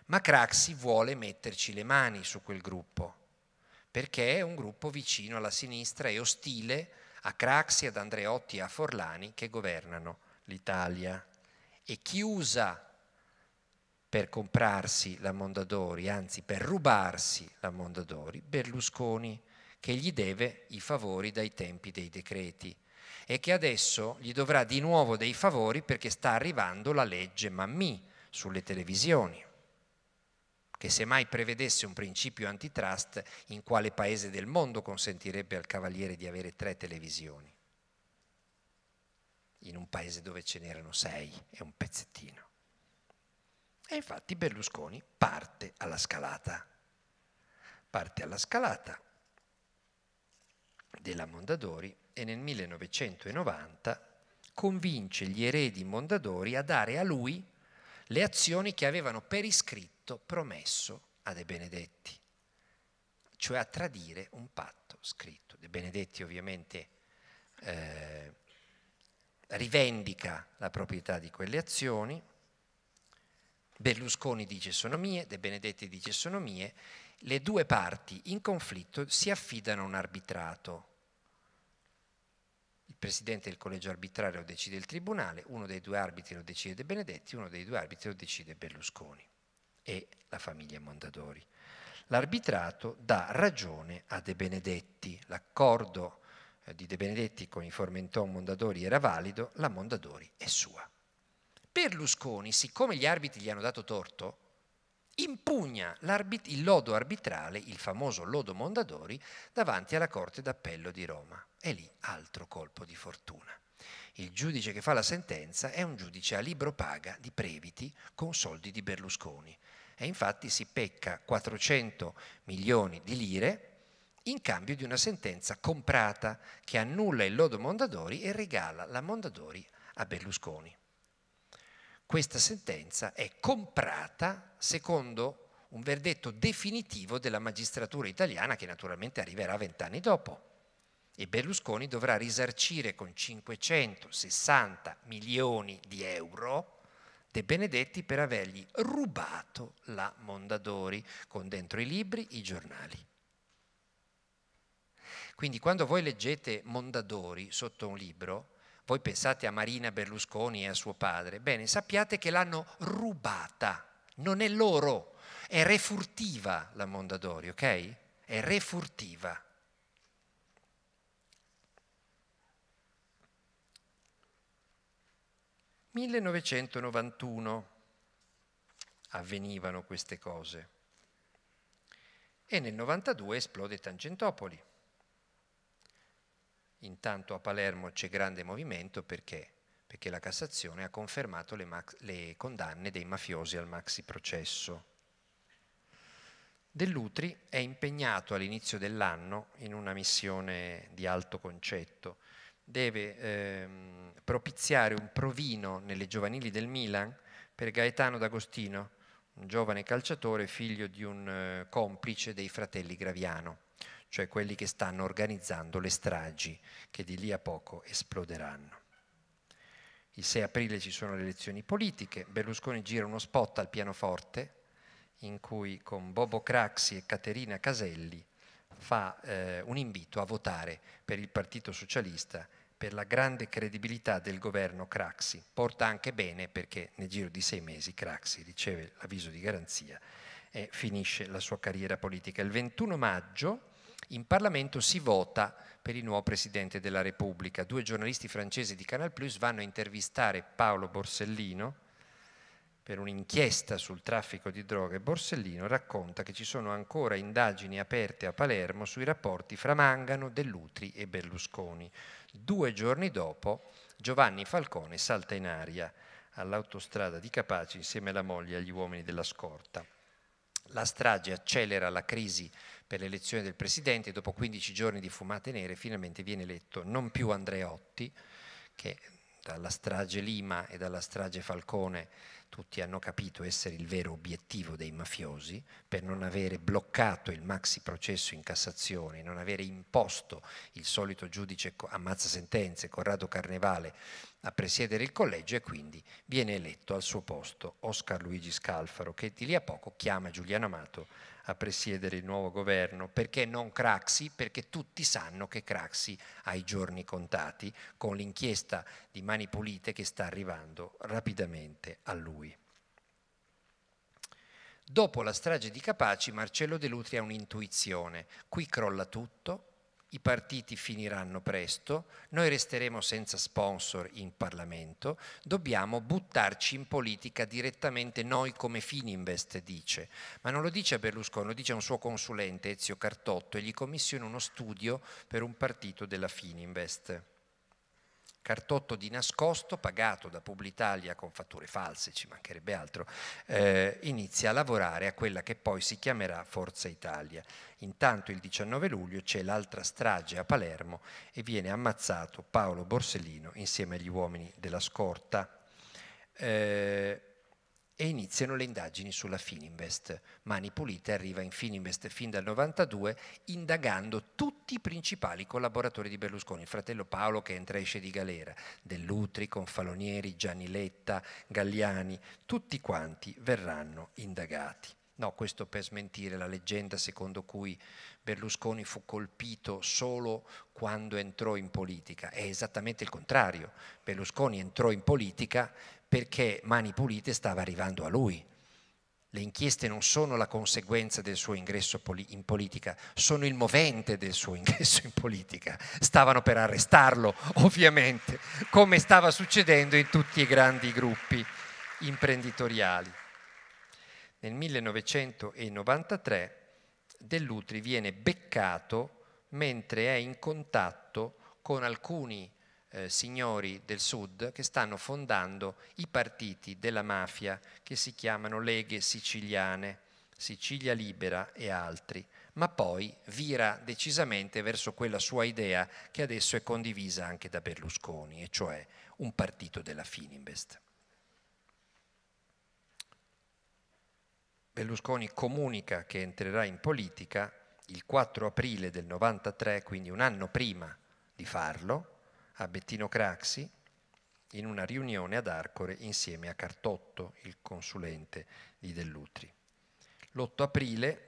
Ma Craxi vuole metterci le mani su quel gruppo, perché è un gruppo vicino alla sinistra e ostile a Craxi, ad Andreotti e a Forlani che governano l'Italia. E chi usa per comprarsi la Mondadori, anzi per rubarsi la Mondadori, Berlusconi, che gli deve i favori dai tempi dei decreti e che adesso gli dovrà di nuovo dei favori perché sta arrivando la legge Mammì sulle televisioni, che semmai prevedesse un principio antitrust in quale paese del mondo consentirebbe al Cavaliere di avere tre televisioni, in un paese dove ce n'erano sei, è un pezzettino. E infatti Berlusconi parte alla scalata. Parte alla scalata della Mondadori e nel 1990 convince gli eredi Mondadori a dare a lui le azioni che avevano per iscritto promesso a De Benedetti, cioè a tradire un patto scritto. De Benedetti ovviamente eh, rivendica la proprietà di quelle azioni, Berlusconi dice sono mie, De Benedetti dice sono mie, le due parti in conflitto si affidano a un arbitrato. Il presidente del collegio arbitrario decide il tribunale, uno dei due arbitri lo decide De Benedetti, uno dei due arbitri lo decide Berlusconi e la famiglia Mondadori. L'arbitrato dà ragione a De Benedetti, l'accordo eh, di De Benedetti con i Formentò Mondadori era valido, la Mondadori è sua. Berlusconi, siccome gli arbitri gli hanno dato torto, impugna il lodo arbitrale, il famoso lodo Mondadori, davanti alla Corte d'Appello di Roma. E lì altro colpo di fortuna. Il giudice che fa la sentenza è un giudice a libro paga di Previti con soldi di Berlusconi. E infatti si pecca 400 milioni di lire in cambio di una sentenza comprata che annulla il lodo Mondadori e regala la Mondadori a Berlusconi questa sentenza è comprata secondo un verdetto definitivo della magistratura italiana che naturalmente arriverà vent'anni dopo e Berlusconi dovrà risarcire con 560 milioni di euro De Benedetti per avergli rubato la Mondadori con dentro i libri, i giornali. Quindi quando voi leggete Mondadori sotto un libro, voi pensate a Marina Berlusconi e a suo padre. Bene, sappiate che l'hanno rubata, non è loro, è refurtiva la Mondadori, ok? È refurtiva. «1991 avvenivano queste cose e nel 92 esplode Tangentopoli. Intanto a Palermo c'è grande movimento perché? Perché la Cassazione ha confermato le, le condanne dei mafiosi al maxi processo. Dell'Utri è impegnato all'inizio dell'anno in una missione di alto concetto. Deve ehm, propiziare un provino nelle giovanili del Milan per Gaetano D'Agostino, un giovane calciatore figlio di un eh, complice dei fratelli Graviano cioè quelli che stanno organizzando le stragi che di lì a poco esploderanno. Il 6 aprile ci sono le elezioni politiche, Berlusconi gira uno spot al pianoforte in cui con Bobo Craxi e Caterina Caselli fa eh, un invito a votare per il Partito Socialista per la grande credibilità del governo Craxi. Porta anche bene perché nel giro di sei mesi Craxi riceve l'avviso di garanzia e finisce la sua carriera politica. Il 21 maggio in Parlamento si vota per il nuovo Presidente della Repubblica. Due giornalisti francesi di Canal Plus vanno a intervistare Paolo Borsellino per un'inchiesta sul traffico di droghe. Borsellino racconta che ci sono ancora indagini aperte a Palermo sui rapporti fra Mangano, Dell'Utri e Berlusconi. Due giorni dopo Giovanni Falcone salta in aria all'autostrada di Capaci insieme alla moglie e agli uomini della scorta. La strage accelera la crisi per l'elezione del presidente dopo 15 giorni di fumate nere finalmente viene eletto non più Andreotti, che dalla strage Lima e dalla strage Falcone tutti hanno capito essere il vero obiettivo dei mafiosi, per non avere bloccato il maxi processo in Cassazione, non avere imposto il solito giudice ammazza sentenze Corrado Carnevale a presiedere il collegio e quindi viene eletto al suo posto Oscar Luigi Scalfaro che di lì a poco chiama Giuliano Amato a presiedere il nuovo governo, perché non Craxi? Perché tutti sanno che Craxi ha i giorni contati con l'inchiesta di Mani Pulite che sta arrivando rapidamente a lui. Dopo la strage di Capaci, Marcello De Lutri ha un'intuizione. Qui crolla tutto, i partiti finiranno presto, noi resteremo senza sponsor in Parlamento, dobbiamo buttarci in politica direttamente noi come Fininvest dice, ma non lo dice Berlusconi, lo dice un suo consulente Ezio Cartotto e gli commissiona uno studio per un partito della Fininvest. Cartotto di nascosto, pagato da Publitalia con fatture false, ci mancherebbe altro, eh, inizia a lavorare a quella che poi si chiamerà Forza Italia. Intanto il 19 luglio c'è l'altra strage a Palermo e viene ammazzato Paolo Borsellino insieme agli uomini della scorta. Eh, e iniziano le indagini sulla Fininvest. Mani Pulite arriva in Fininvest fin dal 92 indagando tutti i principali collaboratori di Berlusconi, il fratello Paolo che entra e esce di galera, Dell'Utri, Confalonieri, Gianni Letta, Galliani, tutti quanti verranno indagati. No, questo per smentire la leggenda secondo cui Berlusconi fu colpito solo quando entrò in politica. È esattamente il contrario. Berlusconi entrò in politica perché Mani Pulite stava arrivando a lui. Le inchieste non sono la conseguenza del suo ingresso in politica, sono il movente del suo *laughs* ingresso in politica. Stavano per arrestarlo, *laughs* ovviamente, come stava succedendo in tutti i grandi gruppi imprenditoriali. Nel 1993 Dell'Utri viene beccato mentre è in contatto con alcuni eh, signori del sud che stanno fondando i partiti della mafia che si chiamano leghe siciliane, Sicilia Libera e altri, ma poi vira decisamente verso quella sua idea che adesso è condivisa anche da Berlusconi, e cioè un partito della Fininvest. Berlusconi comunica che entrerà in politica il 4 aprile del 93, quindi un anno prima di farlo, a Bettino Craxi in una riunione ad Arcore insieme a Cartotto, il consulente di Dell'Utri. L'8 aprile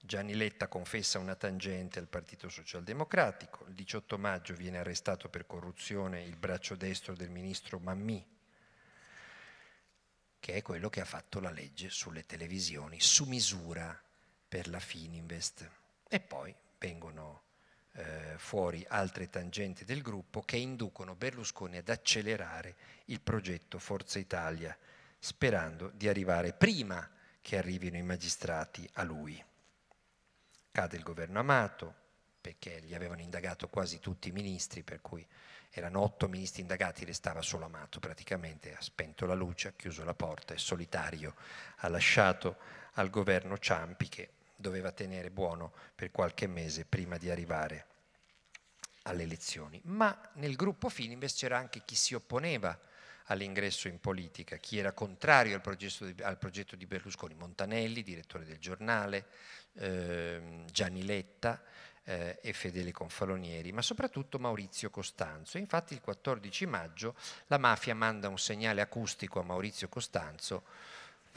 Gianni Letta confessa una tangente al Partito Socialdemocratico, il 18 maggio viene arrestato per corruzione il braccio destro del ministro Mammì, che è quello che ha fatto la legge sulle televisioni su misura per la Fininvest. E poi vengono eh, fuori altre tangenti del gruppo che inducono Berlusconi ad accelerare il progetto Forza Italia, sperando di arrivare prima che arrivino i magistrati a lui. Cade il governo Amato, perché gli avevano indagato quasi tutti i ministri, per cui erano otto ministri indagati, restava solo Amato praticamente, ha spento la luce, ha chiuso la porta, è solitario, ha lasciato al governo Ciampi che doveva tenere buono per qualche mese prima di arrivare alle elezioni. Ma nel gruppo Fininvest c'era anche chi si opponeva all'ingresso in politica, chi era contrario al progetto di, al progetto di Berlusconi, Montanelli, direttore del giornale, eh, Gianni Letta eh, e Fedele Confalonieri, ma soprattutto Maurizio Costanzo. Infatti il 14 maggio la mafia manda un segnale acustico a Maurizio Costanzo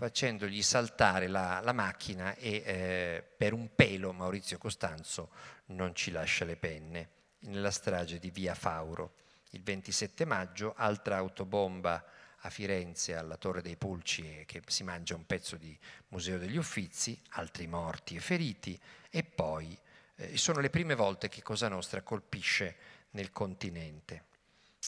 facendogli saltare la, la macchina e eh, per un pelo Maurizio Costanzo non ci lascia le penne nella strage di Via Fauro. Il 27 maggio altra autobomba a Firenze alla Torre dei Pulci eh, che si mangia un pezzo di Museo degli Uffizi, altri morti e feriti e poi eh, sono le prime volte che Cosa Nostra colpisce nel continente.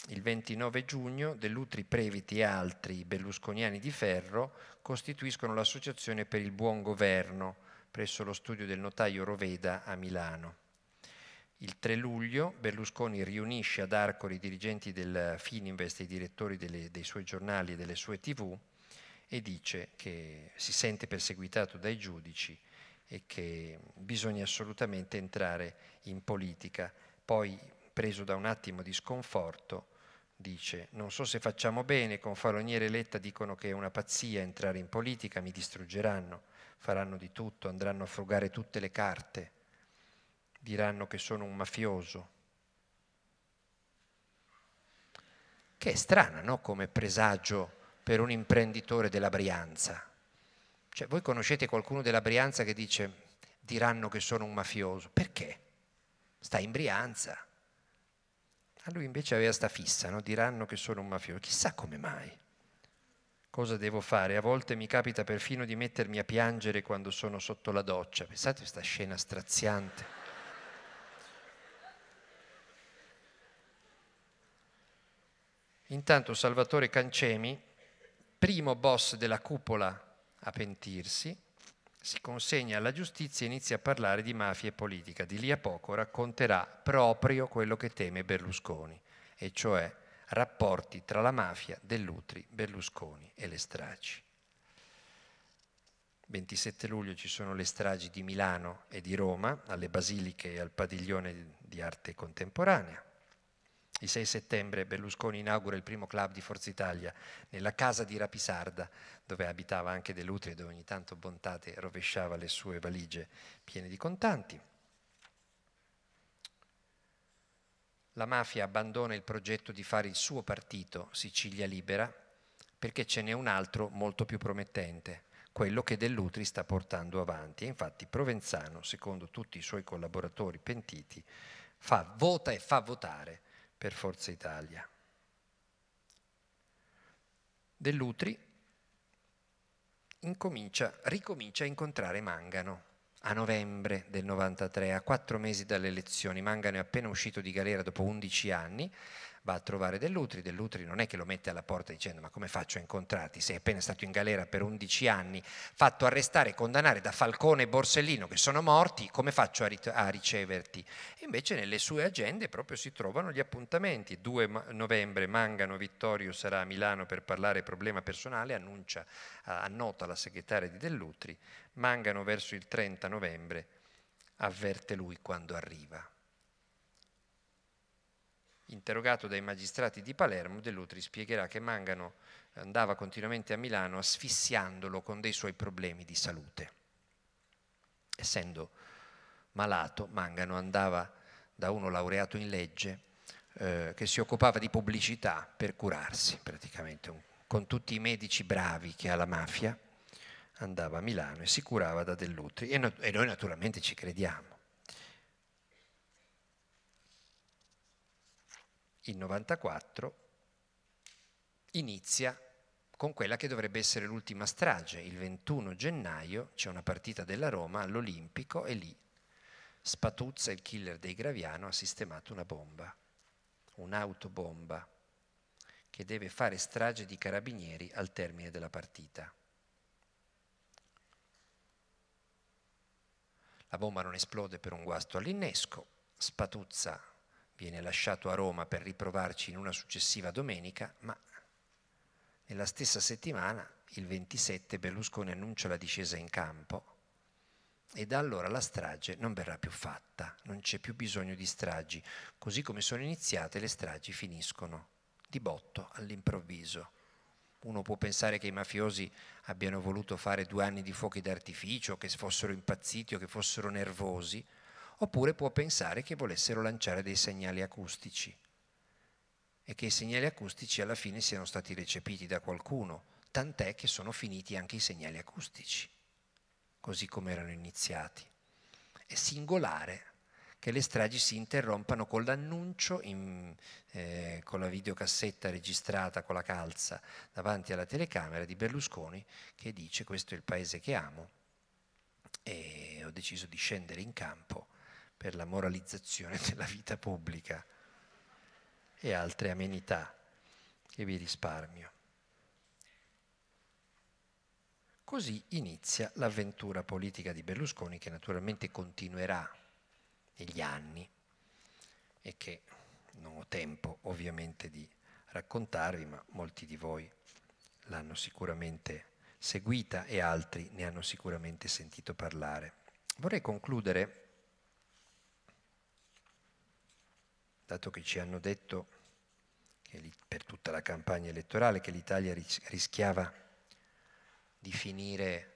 Il 29 giugno Dell'Utri, Previti e altri berlusconiani di ferro costituiscono l'Associazione per il Buon Governo presso lo studio del notaio Roveda a Milano. Il 3 luglio Berlusconi riunisce ad Arcoli i dirigenti del Fininvest e i direttori delle, dei suoi giornali e delle sue tv e dice che si sente perseguitato dai giudici e che bisogna assolutamente entrare in politica. Poi, preso da un attimo di sconforto, dice non so se facciamo bene, con Faroniere e Letta dicono che è una pazzia entrare in politica, mi distruggeranno, faranno di tutto, andranno a frugare tutte le carte, diranno che sono un mafioso. Che è strana, no? Come presagio per un imprenditore della Brianza. Cioè, voi conoscete qualcuno della Brianza che dice diranno che sono un mafioso. Perché? Sta in Brianza a ah, lui invece aveva sta fissa, no? diranno che sono un mafioso, chissà come mai. Cosa devo fare? A volte mi capita perfino di mettermi a piangere quando sono sotto la doccia. Pensate a questa scena straziante. Intanto Salvatore Cancemi, primo boss della cupola a pentirsi, si consegna alla giustizia e inizia a parlare di mafia e politica. Di lì a poco racconterà proprio quello che teme Berlusconi, e cioè rapporti tra la mafia, Dell'Utri, Berlusconi e le stragi. 27 luglio ci sono le stragi di Milano e di Roma, alle basiliche e al padiglione di arte contemporanea. Il 6 settembre Berlusconi inaugura il primo club di Forza Italia nella casa di Rapisarda, dove abitava anche De e dove ogni tanto Bontate rovesciava le sue valigie piene di contanti. La mafia abbandona il progetto di fare il suo partito, Sicilia Libera, perché ce n'è un altro molto più promettente, quello che Dell'Utri sta portando avanti. E infatti Provenzano, secondo tutti i suoi collaboratori pentiti, fa, vota e fa votare per Forza Italia. Dell'Utri ricomincia a incontrare Mangano a novembre del 93, a quattro mesi dalle elezioni. Mangano è appena uscito di galera dopo 11 anni, va a trovare Dell'Utri, Dell'Utri non è che lo mette alla porta dicendo ma come faccio a incontrarti, sei appena stato in galera per 11 anni, fatto arrestare e condannare da Falcone e Borsellino che sono morti, come faccio a, rit- a riceverti? invece nelle sue agende proprio si trovano gli appuntamenti, 2 novembre Mangano Vittorio sarà a Milano per parlare problema personale, annuncia, annota la segretaria di Dell'Utri, Mangano verso il 30 novembre avverte lui quando arriva. Interrogato dai magistrati di Palermo, Dell'Utri spiegherà che Mangano andava continuamente a Milano asfissiandolo con dei suoi problemi di salute. Essendo malato, Mangano andava da uno laureato in legge eh, che si occupava di pubblicità per curarsi praticamente, con tutti i medici bravi che ha la mafia, andava a Milano e si curava da Dell'Utri e, no, e noi naturalmente ci crediamo. il 94, inizia con quella che dovrebbe essere l'ultima strage. Il 21 gennaio c'è una partita della Roma all'Olimpico e lì Spatuzza, il killer dei Graviano, ha sistemato una bomba, un'autobomba, che deve fare strage di carabinieri al termine della partita. La bomba non esplode per un guasto all'innesco, Spatuzza viene lasciato a Roma per riprovarci in una successiva domenica, ma nella stessa settimana, il 27, Berlusconi annuncia la discesa in campo e da allora la strage non verrà più fatta, non c'è più bisogno di stragi, così come sono iniziate le stragi finiscono di botto all'improvviso. Uno può pensare che i mafiosi abbiano voluto fare due anni di fuochi d'artificio, che fossero impazziti o che fossero nervosi, oppure può pensare che volessero lanciare dei segnali acustici e che i segnali acustici alla fine siano stati recepiti da qualcuno, tant'è che sono finiti anche i segnali acustici, così come erano iniziati. È singolare che le stragi si interrompano con l'annuncio, in, eh, con la videocassetta registrata con la calza davanti alla telecamera di Berlusconi che dice questo è il paese che amo e ho deciso di scendere in campo per la moralizzazione *laughs* della vita pubblica e altre amenità che vi risparmio. Così inizia l'avventura politica di Berlusconi che naturalmente continuerà negli anni e che non ho tempo ovviamente di raccontarvi, ma molti di voi l'hanno sicuramente seguita e altri ne hanno sicuramente sentito parlare. Vorrei concludere dato che ci hanno detto per tutta la campagna elettorale che l'Italia rischiava di finire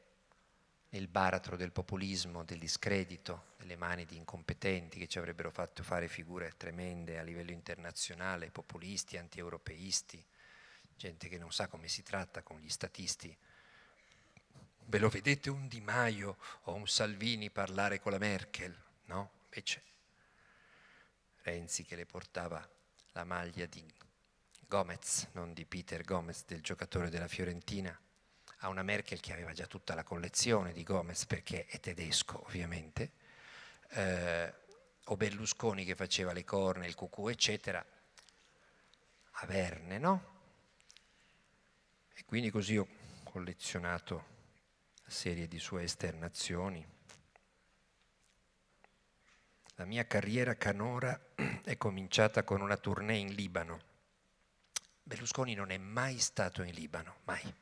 nel baratro del populismo, del discredito, nelle mani di incompetenti che ci avrebbero fatto fare figure tremende a livello internazionale, populisti, antieuropeisti, gente che non sa come si tratta con gli statisti. Ve lo vedete un Di Maio o un Salvini parlare con la Merkel? No? Invece pensi che le portava la maglia di Gomez, non di Peter Gomez, del giocatore della Fiorentina, a una Merkel che aveva già tutta la collezione di Gomez perché è tedesco ovviamente, eh, o Berlusconi che faceva le corna, il cucù, eccetera, Averne, no? E quindi così ho collezionato serie di sue esternazioni. La mia carriera canora *clears throat* è cominciata con una tournée in Libano. Berlusconi non è mai stato in Libano, mai.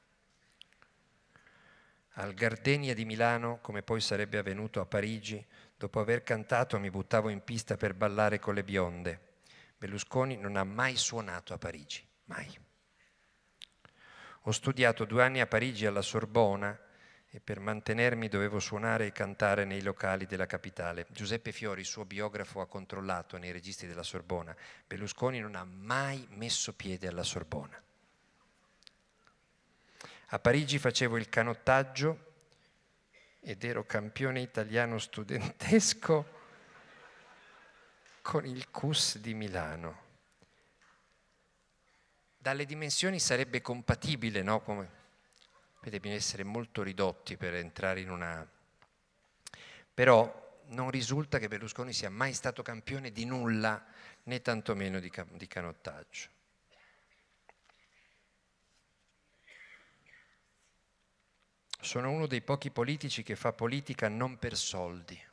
Al Gardenia di Milano, come poi sarebbe avvenuto a Parigi, dopo aver cantato mi buttavo in pista per ballare con le bionde. Berlusconi non ha mai suonato a Parigi, mai. Ho studiato due anni a Parigi alla Sorbona e per mantenermi dovevo suonare e cantare nei locali della capitale. Giuseppe Fiori, suo biografo, ha controllato nei registri della Sorbona. Berlusconi non ha mai messo piede alla Sorbona. A Parigi facevo il canottaggio ed ero campione italiano studentesco con il CUS di Milano. Dalle dimensioni sarebbe compatibile, no? Come bisogna essere molto ridotti per entrare in una... Però non risulta che Berlusconi sia mai stato campione di nulla, né tantomeno di, ca- di canottaggio. Sono uno dei pochi politici che fa politica non per soldi.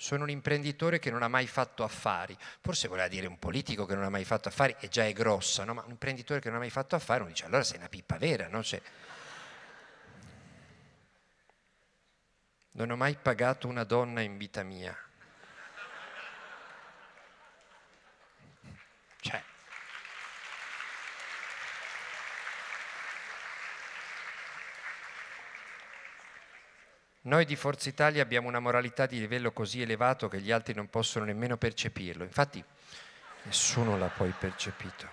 sono un imprenditore che non ha mai fatto affari, forse voleva dire un politico che non ha mai fatto affari e già è grossa, no? ma un imprenditore che non ha mai fatto affari uno dice allora sei una pippa vera, no? cioè, non ho mai pagato una donna in vita mia. Cioè, Noi di Forza Italia abbiamo una moralità di livello così elevato che gli altri non possono nemmeno percepirlo. Infatti nessuno l'ha poi percepito.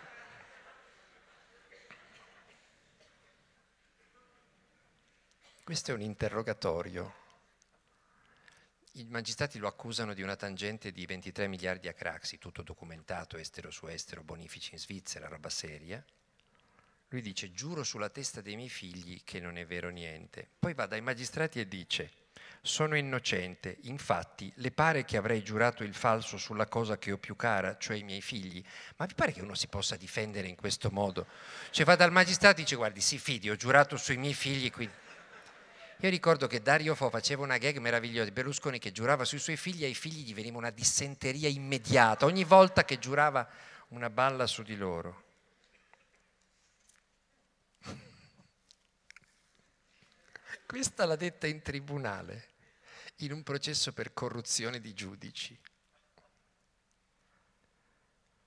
Questo è un interrogatorio. I magistrati lo accusano di una tangente di 23 miliardi a Craxi, tutto documentato, estero su estero, bonifici in Svizzera, roba seria. Lui dice, giuro sulla testa dei miei figli che non è vero niente. Poi va dai magistrati e dice, sono innocente, infatti le pare che avrei giurato il falso sulla cosa che ho più cara, cioè i miei figli, ma vi pare che uno si possa difendere in questo modo? Cioè va dal magistrato e dice guardi, sì, fidi, ho giurato sui miei figli quindi... Io ricordo che Dario Fo faceva una gag meravigliosa, di Berlusconi che giurava sui suoi figli e ai figli gli veniva una dissenteria immediata ogni volta che giurava una balla su di loro. Questa l'ha detta in tribunale, in un processo per corruzione di giudici.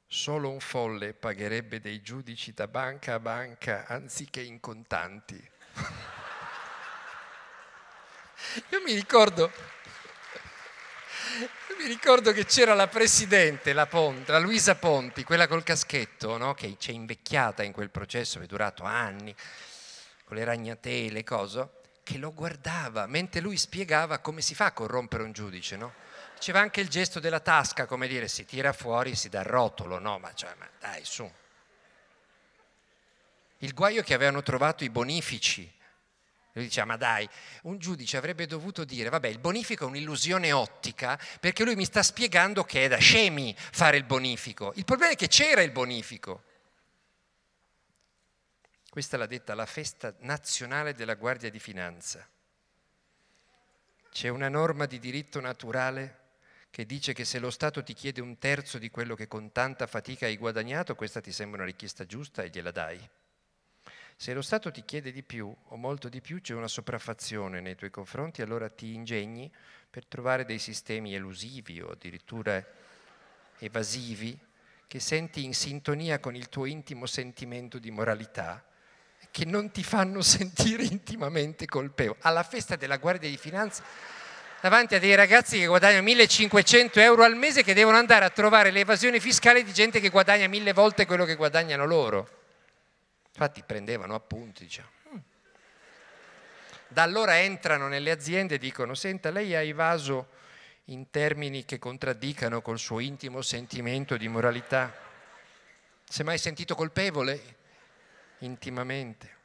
Solo un folle pagherebbe dei giudici da banca a banca anziché in contanti. *laughs* Io mi ricordo, mi ricordo che c'era la presidente, la, Ponte, la Luisa Ponti, quella col caschetto, no? che c'è invecchiata in quel processo, che è durato anni, con le ragnatele, cosa che lo guardava mentre lui spiegava come si fa a corrompere un giudice, no? C'era anche il gesto della tasca, come dire, si tira fuori, si dà il rotolo, no? Ma, cioè, ma dai, su. Il guaio che avevano trovato i bonifici. Lui diceva, ma dai, un giudice avrebbe dovuto dire, vabbè, il bonifico è un'illusione ottica perché lui mi sta spiegando che è da scemi fare il bonifico. Il problema è che c'era il bonifico. Questa l'ha detta la festa nazionale della Guardia di Finanza. C'è una norma di diritto naturale che dice che se lo Stato ti chiede un terzo di quello che con tanta fatica hai guadagnato, questa ti sembra una richiesta giusta e gliela dai. Se lo Stato ti chiede di più o molto di più, c'è una sopraffazione nei tuoi confronti, allora ti ingegni per trovare dei sistemi elusivi o addirittura evasivi che senti in sintonia con il tuo intimo sentimento di moralità che non ti fanno *laughs* sentire intimamente colpevole. Alla festa della Guardia di Finanza davanti a dei ragazzi che guadagnano 1500 euro al mese che devono andare a trovare l'evasione fiscale di gente che guadagna mille volte quello che guadagnano loro. Infatti prendevano appunti, diciamo. Da allora entrano nelle aziende e dicono, senta, lei ha evaso in termini che contraddicano col suo intimo sentimento di moralità. Si è mai sentito colpevole? intimamente.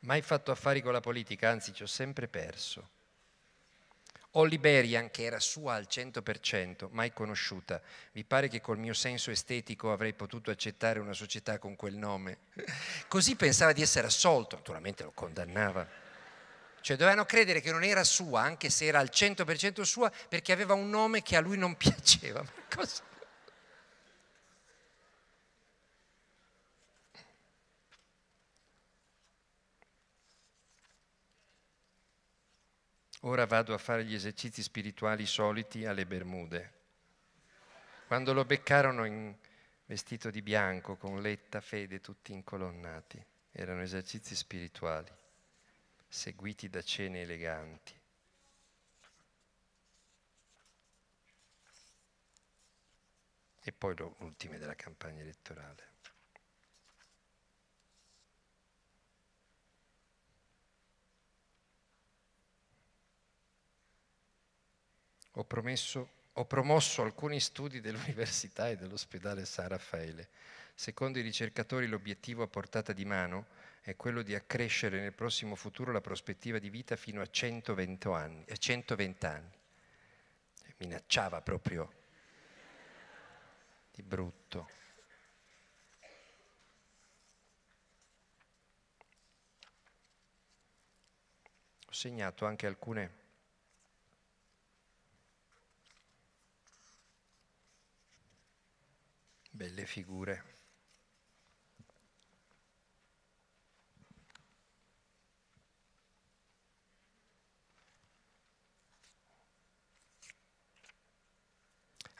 Mai fatto affari con la politica, anzi ci ho sempre perso. Oliberian, che era sua al 100%, mai conosciuta. vi pare che col mio senso estetico avrei potuto accettare una società con quel nome. Così pensava di essere assolto, naturalmente lo condannava. Cioè dovevano credere che non era sua, anche se era al 100% sua, perché aveva un nome che a lui non *laughs* piaceva. Ma cosa? ora vado a fare gli esercizi spirituali soliti alle Bermude. Quando lo beccarono in vestito di bianco, con letta, fede, tutti incolonnati, erano esercizi spirituali, seguiti da cene eleganti. E poi le ultime della campagna elettorale. ho, promesso, ho promosso alcuni studi dell'Università e dell'Ospedale San Raffaele. Secondo i ricercatori l'obiettivo a portata di mano è quello di accrescere nel prossimo futuro la prospettiva di vita fino a 120 anni. 120 eh, anni. Minacciava proprio di brutto. Ho segnato anche alcune belle figure.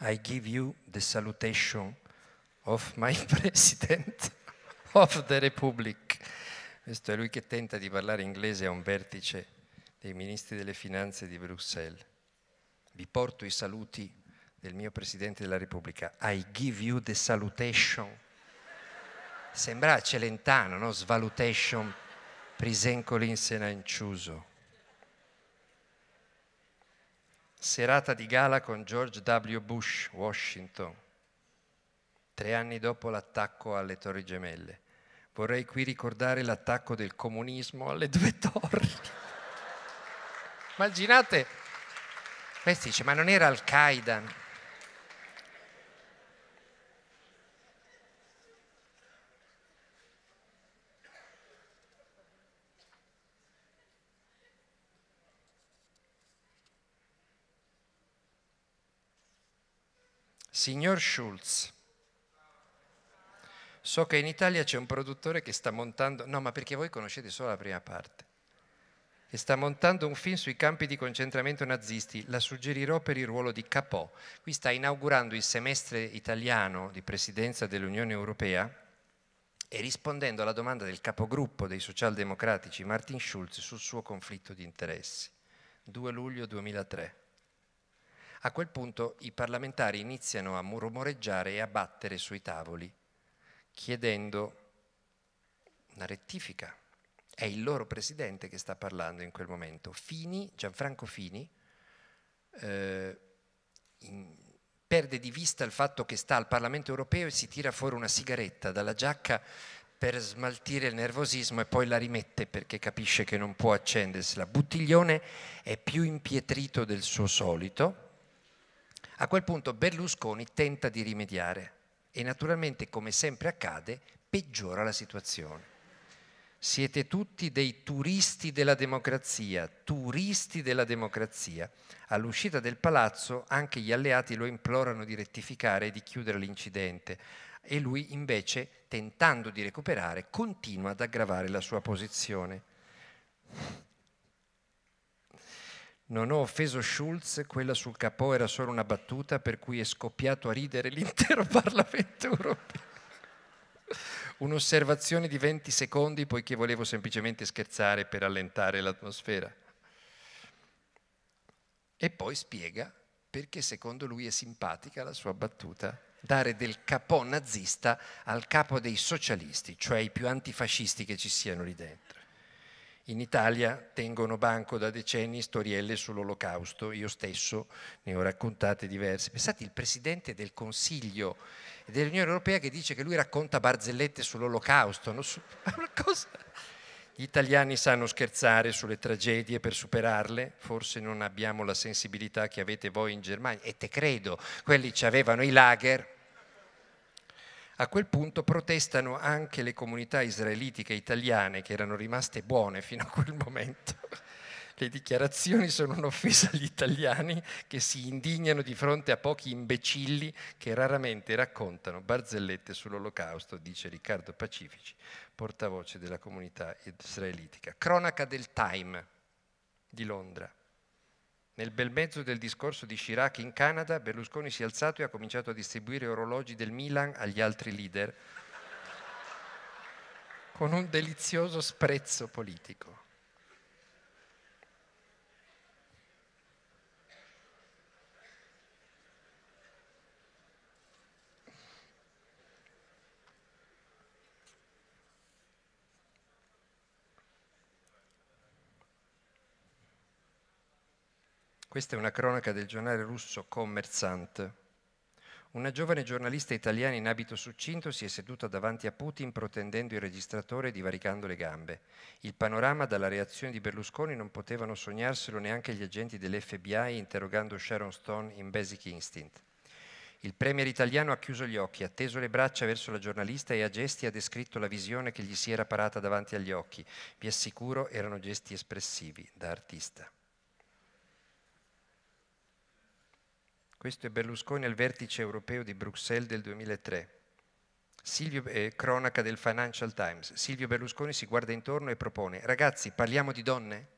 I give you the salutation of my *laughs* president of the republic. Questo è lui che tenta di parlare inglese a un vertice dei ministri delle finanze di Bruxelles. Vi porto i saluti del mio Presidente della Repubblica, I give you the salutation. Sembra celentano, no? Svalutation, Prisencolin se n'ha inciuso. Serata di gala con George W. Bush, Washington, tre anni dopo l'attacco alle Torri Gemelle. Vorrei qui ricordare l'attacco del comunismo alle due *laughs* torri. Immaginate, questi dice, ma non era Al-Qaeda? Signor Schulz, so che in Italia c'è un produttore che sta montando, no ma perché voi conoscete solo la prima parte, che sta montando un film sui campi di concentramento nazisti, la suggerirò per il ruolo di Capò. Qui sta inaugurando il semestre italiano di presidenza dell'Unione Europea e rispondendo alla domanda del capogruppo dei socialdemocratici Martin Schulz sul suo conflitto di interessi. 2 luglio 2003. A quel punto i parlamentari iniziano a mormoreggiare e a battere sui tavoli, chiedendo una rettifica. È il loro presidente che sta parlando in quel momento. Fini, Gianfranco Fini, eh, in, perde di vista il fatto che sta al Parlamento europeo e si tira fuori una sigaretta dalla giacca per smaltire il nervosismo e poi la rimette perché capisce che non può accendersela. Buttiglione è più impietrito del suo solito a quel punto Berlusconi tenta di rimediare e naturalmente, come sempre accade, peggiora la situazione. Siete tutti dei turisti della democrazia, turisti della democrazia. All'uscita del palazzo anche gli alleati lo implorano di rettificare e di chiudere l'incidente e lui invece, tentando di recuperare, continua ad aggravare la sua posizione. Non ho offeso Schulz, quella sul capò era solo una battuta per cui è scoppiato a ridere *laughs* l'intero Parlamento europeo. Un'osservazione di 20 secondi poiché volevo semplicemente scherzare per allentare l'atmosfera. E poi spiega perché secondo lui è simpatica la sua battuta dare del capò nazista al capo dei socialisti, cioè i più antifascisti che ci siano lì dentro. In Italia tengono banco da decenni storielle sull'olocausto, io stesso ne ho raccontate diverse. Pensate il Presidente del Consiglio dell'Unione Europea che dice che lui racconta barzellette sull'olocausto, no? Su... *laughs* Gli italiani sanno scherzare sulle tragedie per superarle, forse non abbiamo la sensibilità che avete voi in Germania, e te credo, quelli ci avevano i lager, a quel punto protestano anche le comunità israelitiche italiane che erano rimaste buone fino a quel momento. Le dichiarazioni sono un'offesa agli italiani che si indignano di fronte a pochi imbecilli che raramente raccontano barzellette sull'olocausto, dice Riccardo Pacifici, portavoce della comunità israelitica. Cronaca del Time di Londra. Nel bel mezzo del discorso di Chirac in Canada, Berlusconi si è alzato e ha cominciato a distribuire orologi del Milan agli altri leader con un delizioso sprezzo politico. Questa è una cronaca del giornale russo Commerzant. Una giovane giornalista italiana in abito succinto si è seduta davanti a Putin protendendo il registratore e divaricando le gambe. Il panorama dalla reazione di Berlusconi non potevano sognarselo neanche gli agenti dell'FBI interrogando Sharon Stone in Basic Instinct. Il premier italiano ha chiuso gli occhi, ha teso le braccia verso la giornalista e a gesti ha descritto la visione che gli si era parata davanti agli occhi. Vi assicuro erano gesti espressivi da artista. Questo è Berlusconi al vertice europeo di Bruxelles del 2003. Silvio, eh, cronaca del Financial Times. Silvio Berlusconi si guarda intorno e propone, ragazzi, parliamo di donne?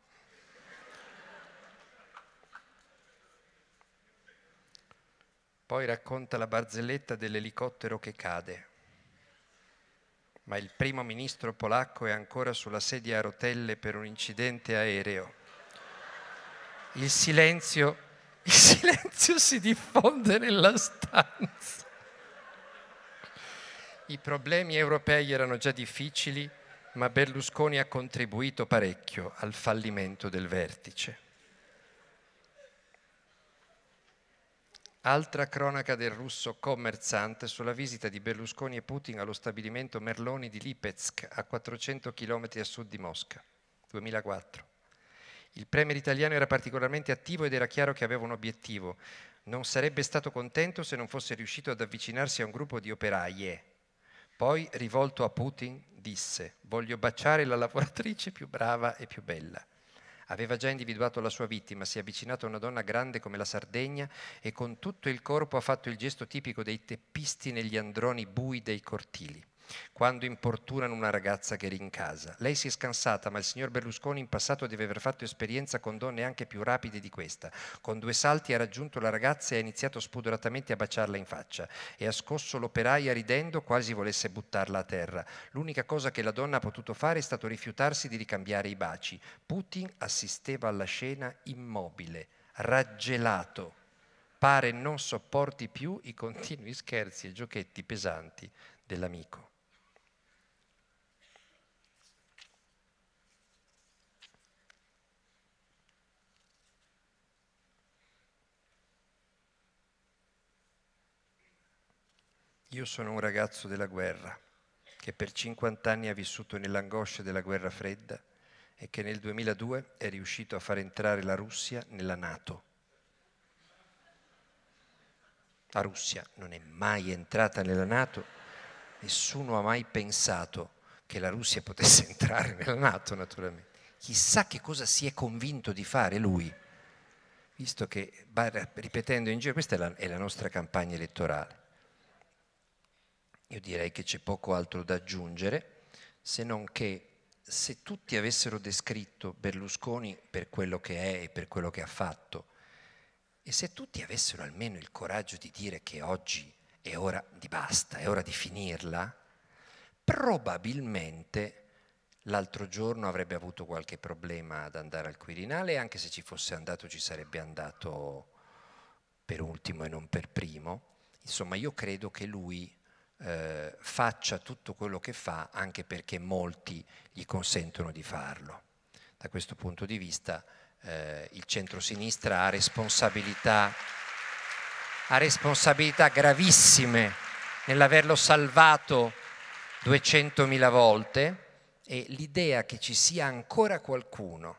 Poi racconta la barzelletta dell'elicottero che cade. Ma il primo ministro polacco è ancora sulla sedia a rotelle per un incidente aereo. Il silenzio il silenzio si diffonde nella stanza. I problemi europei erano già difficili, ma Berlusconi ha contribuito parecchio al fallimento del vertice. Altra cronaca del russo commerciante sulla visita di Berlusconi e Putin allo stabilimento Merloni di Lipetsk, a 400 km a sud di Mosca, 2004. Il premier italiano era particolarmente attivo ed era chiaro che aveva un obiettivo. Non sarebbe stato contento se non fosse riuscito ad avvicinarsi a un gruppo di operaie. Poi, rivolto a Putin, disse, voglio baciare la lavoratrice più brava e più bella. Aveva già individuato la sua vittima, si è avvicinato a una donna grande come la Sardegna e con tutto il corpo ha fatto il gesto tipico dei teppisti negli androni bui dei cortili quando importunano una ragazza che rincasa. Lei si è scansata, ma il signor Berlusconi in passato deve aver fatto esperienza con donne anche più rapide di questa. Con due salti ha raggiunto la ragazza e ha iniziato spudoratamente a baciarla in faccia e ha scosso l'operaia ridendo quasi volesse buttarla a terra. L'unica cosa che la donna ha potuto fare è stato rifiutarsi di ricambiare i baci. Putin assisteva alla scena immobile, raggelato pare non sopporti più i continui scherzi e giochetti pesanti dell'amico. Io sono un ragazzo della guerra che per 50 anni ha vissuto nell'angoscia della guerra fredda e che nel 2002 è riuscito a far entrare la Russia nella Nato. La Russia non è mai entrata nella Nato, nessuno ha mai pensato che la Russia potesse *laughs* entrare nella Nato naturalmente. Chissà che cosa si è convinto di fare lui, visto che, ripetendo in giro, questa è la, è la nostra campagna elettorale io direi che c'è poco altro da aggiungere, se non che se tutti avessero descritto Berlusconi per quello che è e per quello che ha fatto, e se tutti avessero almeno il coraggio di dire che oggi è ora di basta, è ora di finirla, probabilmente l'altro giorno avrebbe avuto qualche problema ad andare al Quirinale anche se ci fosse andato ci sarebbe andato per ultimo e non per primo. Insomma, io credo che lui eh, faccia tutto quello che fa anche perché molti gli consentono di farlo. Da questo punto di vista eh, il centrosinistra ha responsabilità, ha responsabilità gravissime nell'averlo salvato 200.000 volte e l'idea che ci sia ancora qualcuno,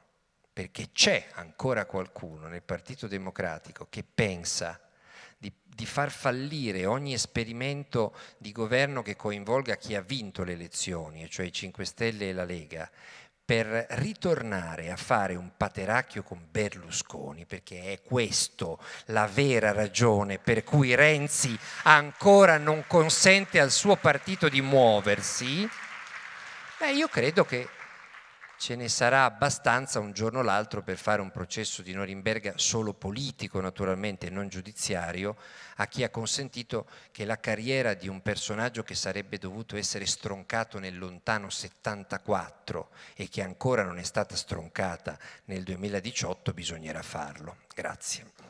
perché c'è ancora qualcuno nel Partito Democratico che pensa di, di far fallire ogni esperimento di governo che coinvolga chi ha vinto le elezioni, cioè i 5 Stelle e la Lega, per ritornare a fare un pateracchio con Berlusconi, perché è questa la vera ragione per cui Renzi ancora non consente al suo partito di muoversi, beh, io credo che ce ne sarà abbastanza un giorno o l'altro per fare un processo di Norimberga solo politico naturalmente, non giudiziario, a chi ha consentito che la carriera di un personaggio che sarebbe dovuto essere stroncato nel lontano 74 e che ancora non è stata stroncata nel 2018 bisognerà farlo. Grazie.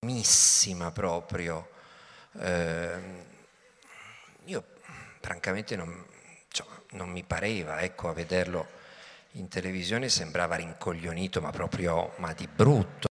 Missima proprio. Eh, io francamente non, cioè, non, mi pareva, ecco, a vederlo in televisione sembrava rincoglionito, ma proprio ma di brutto.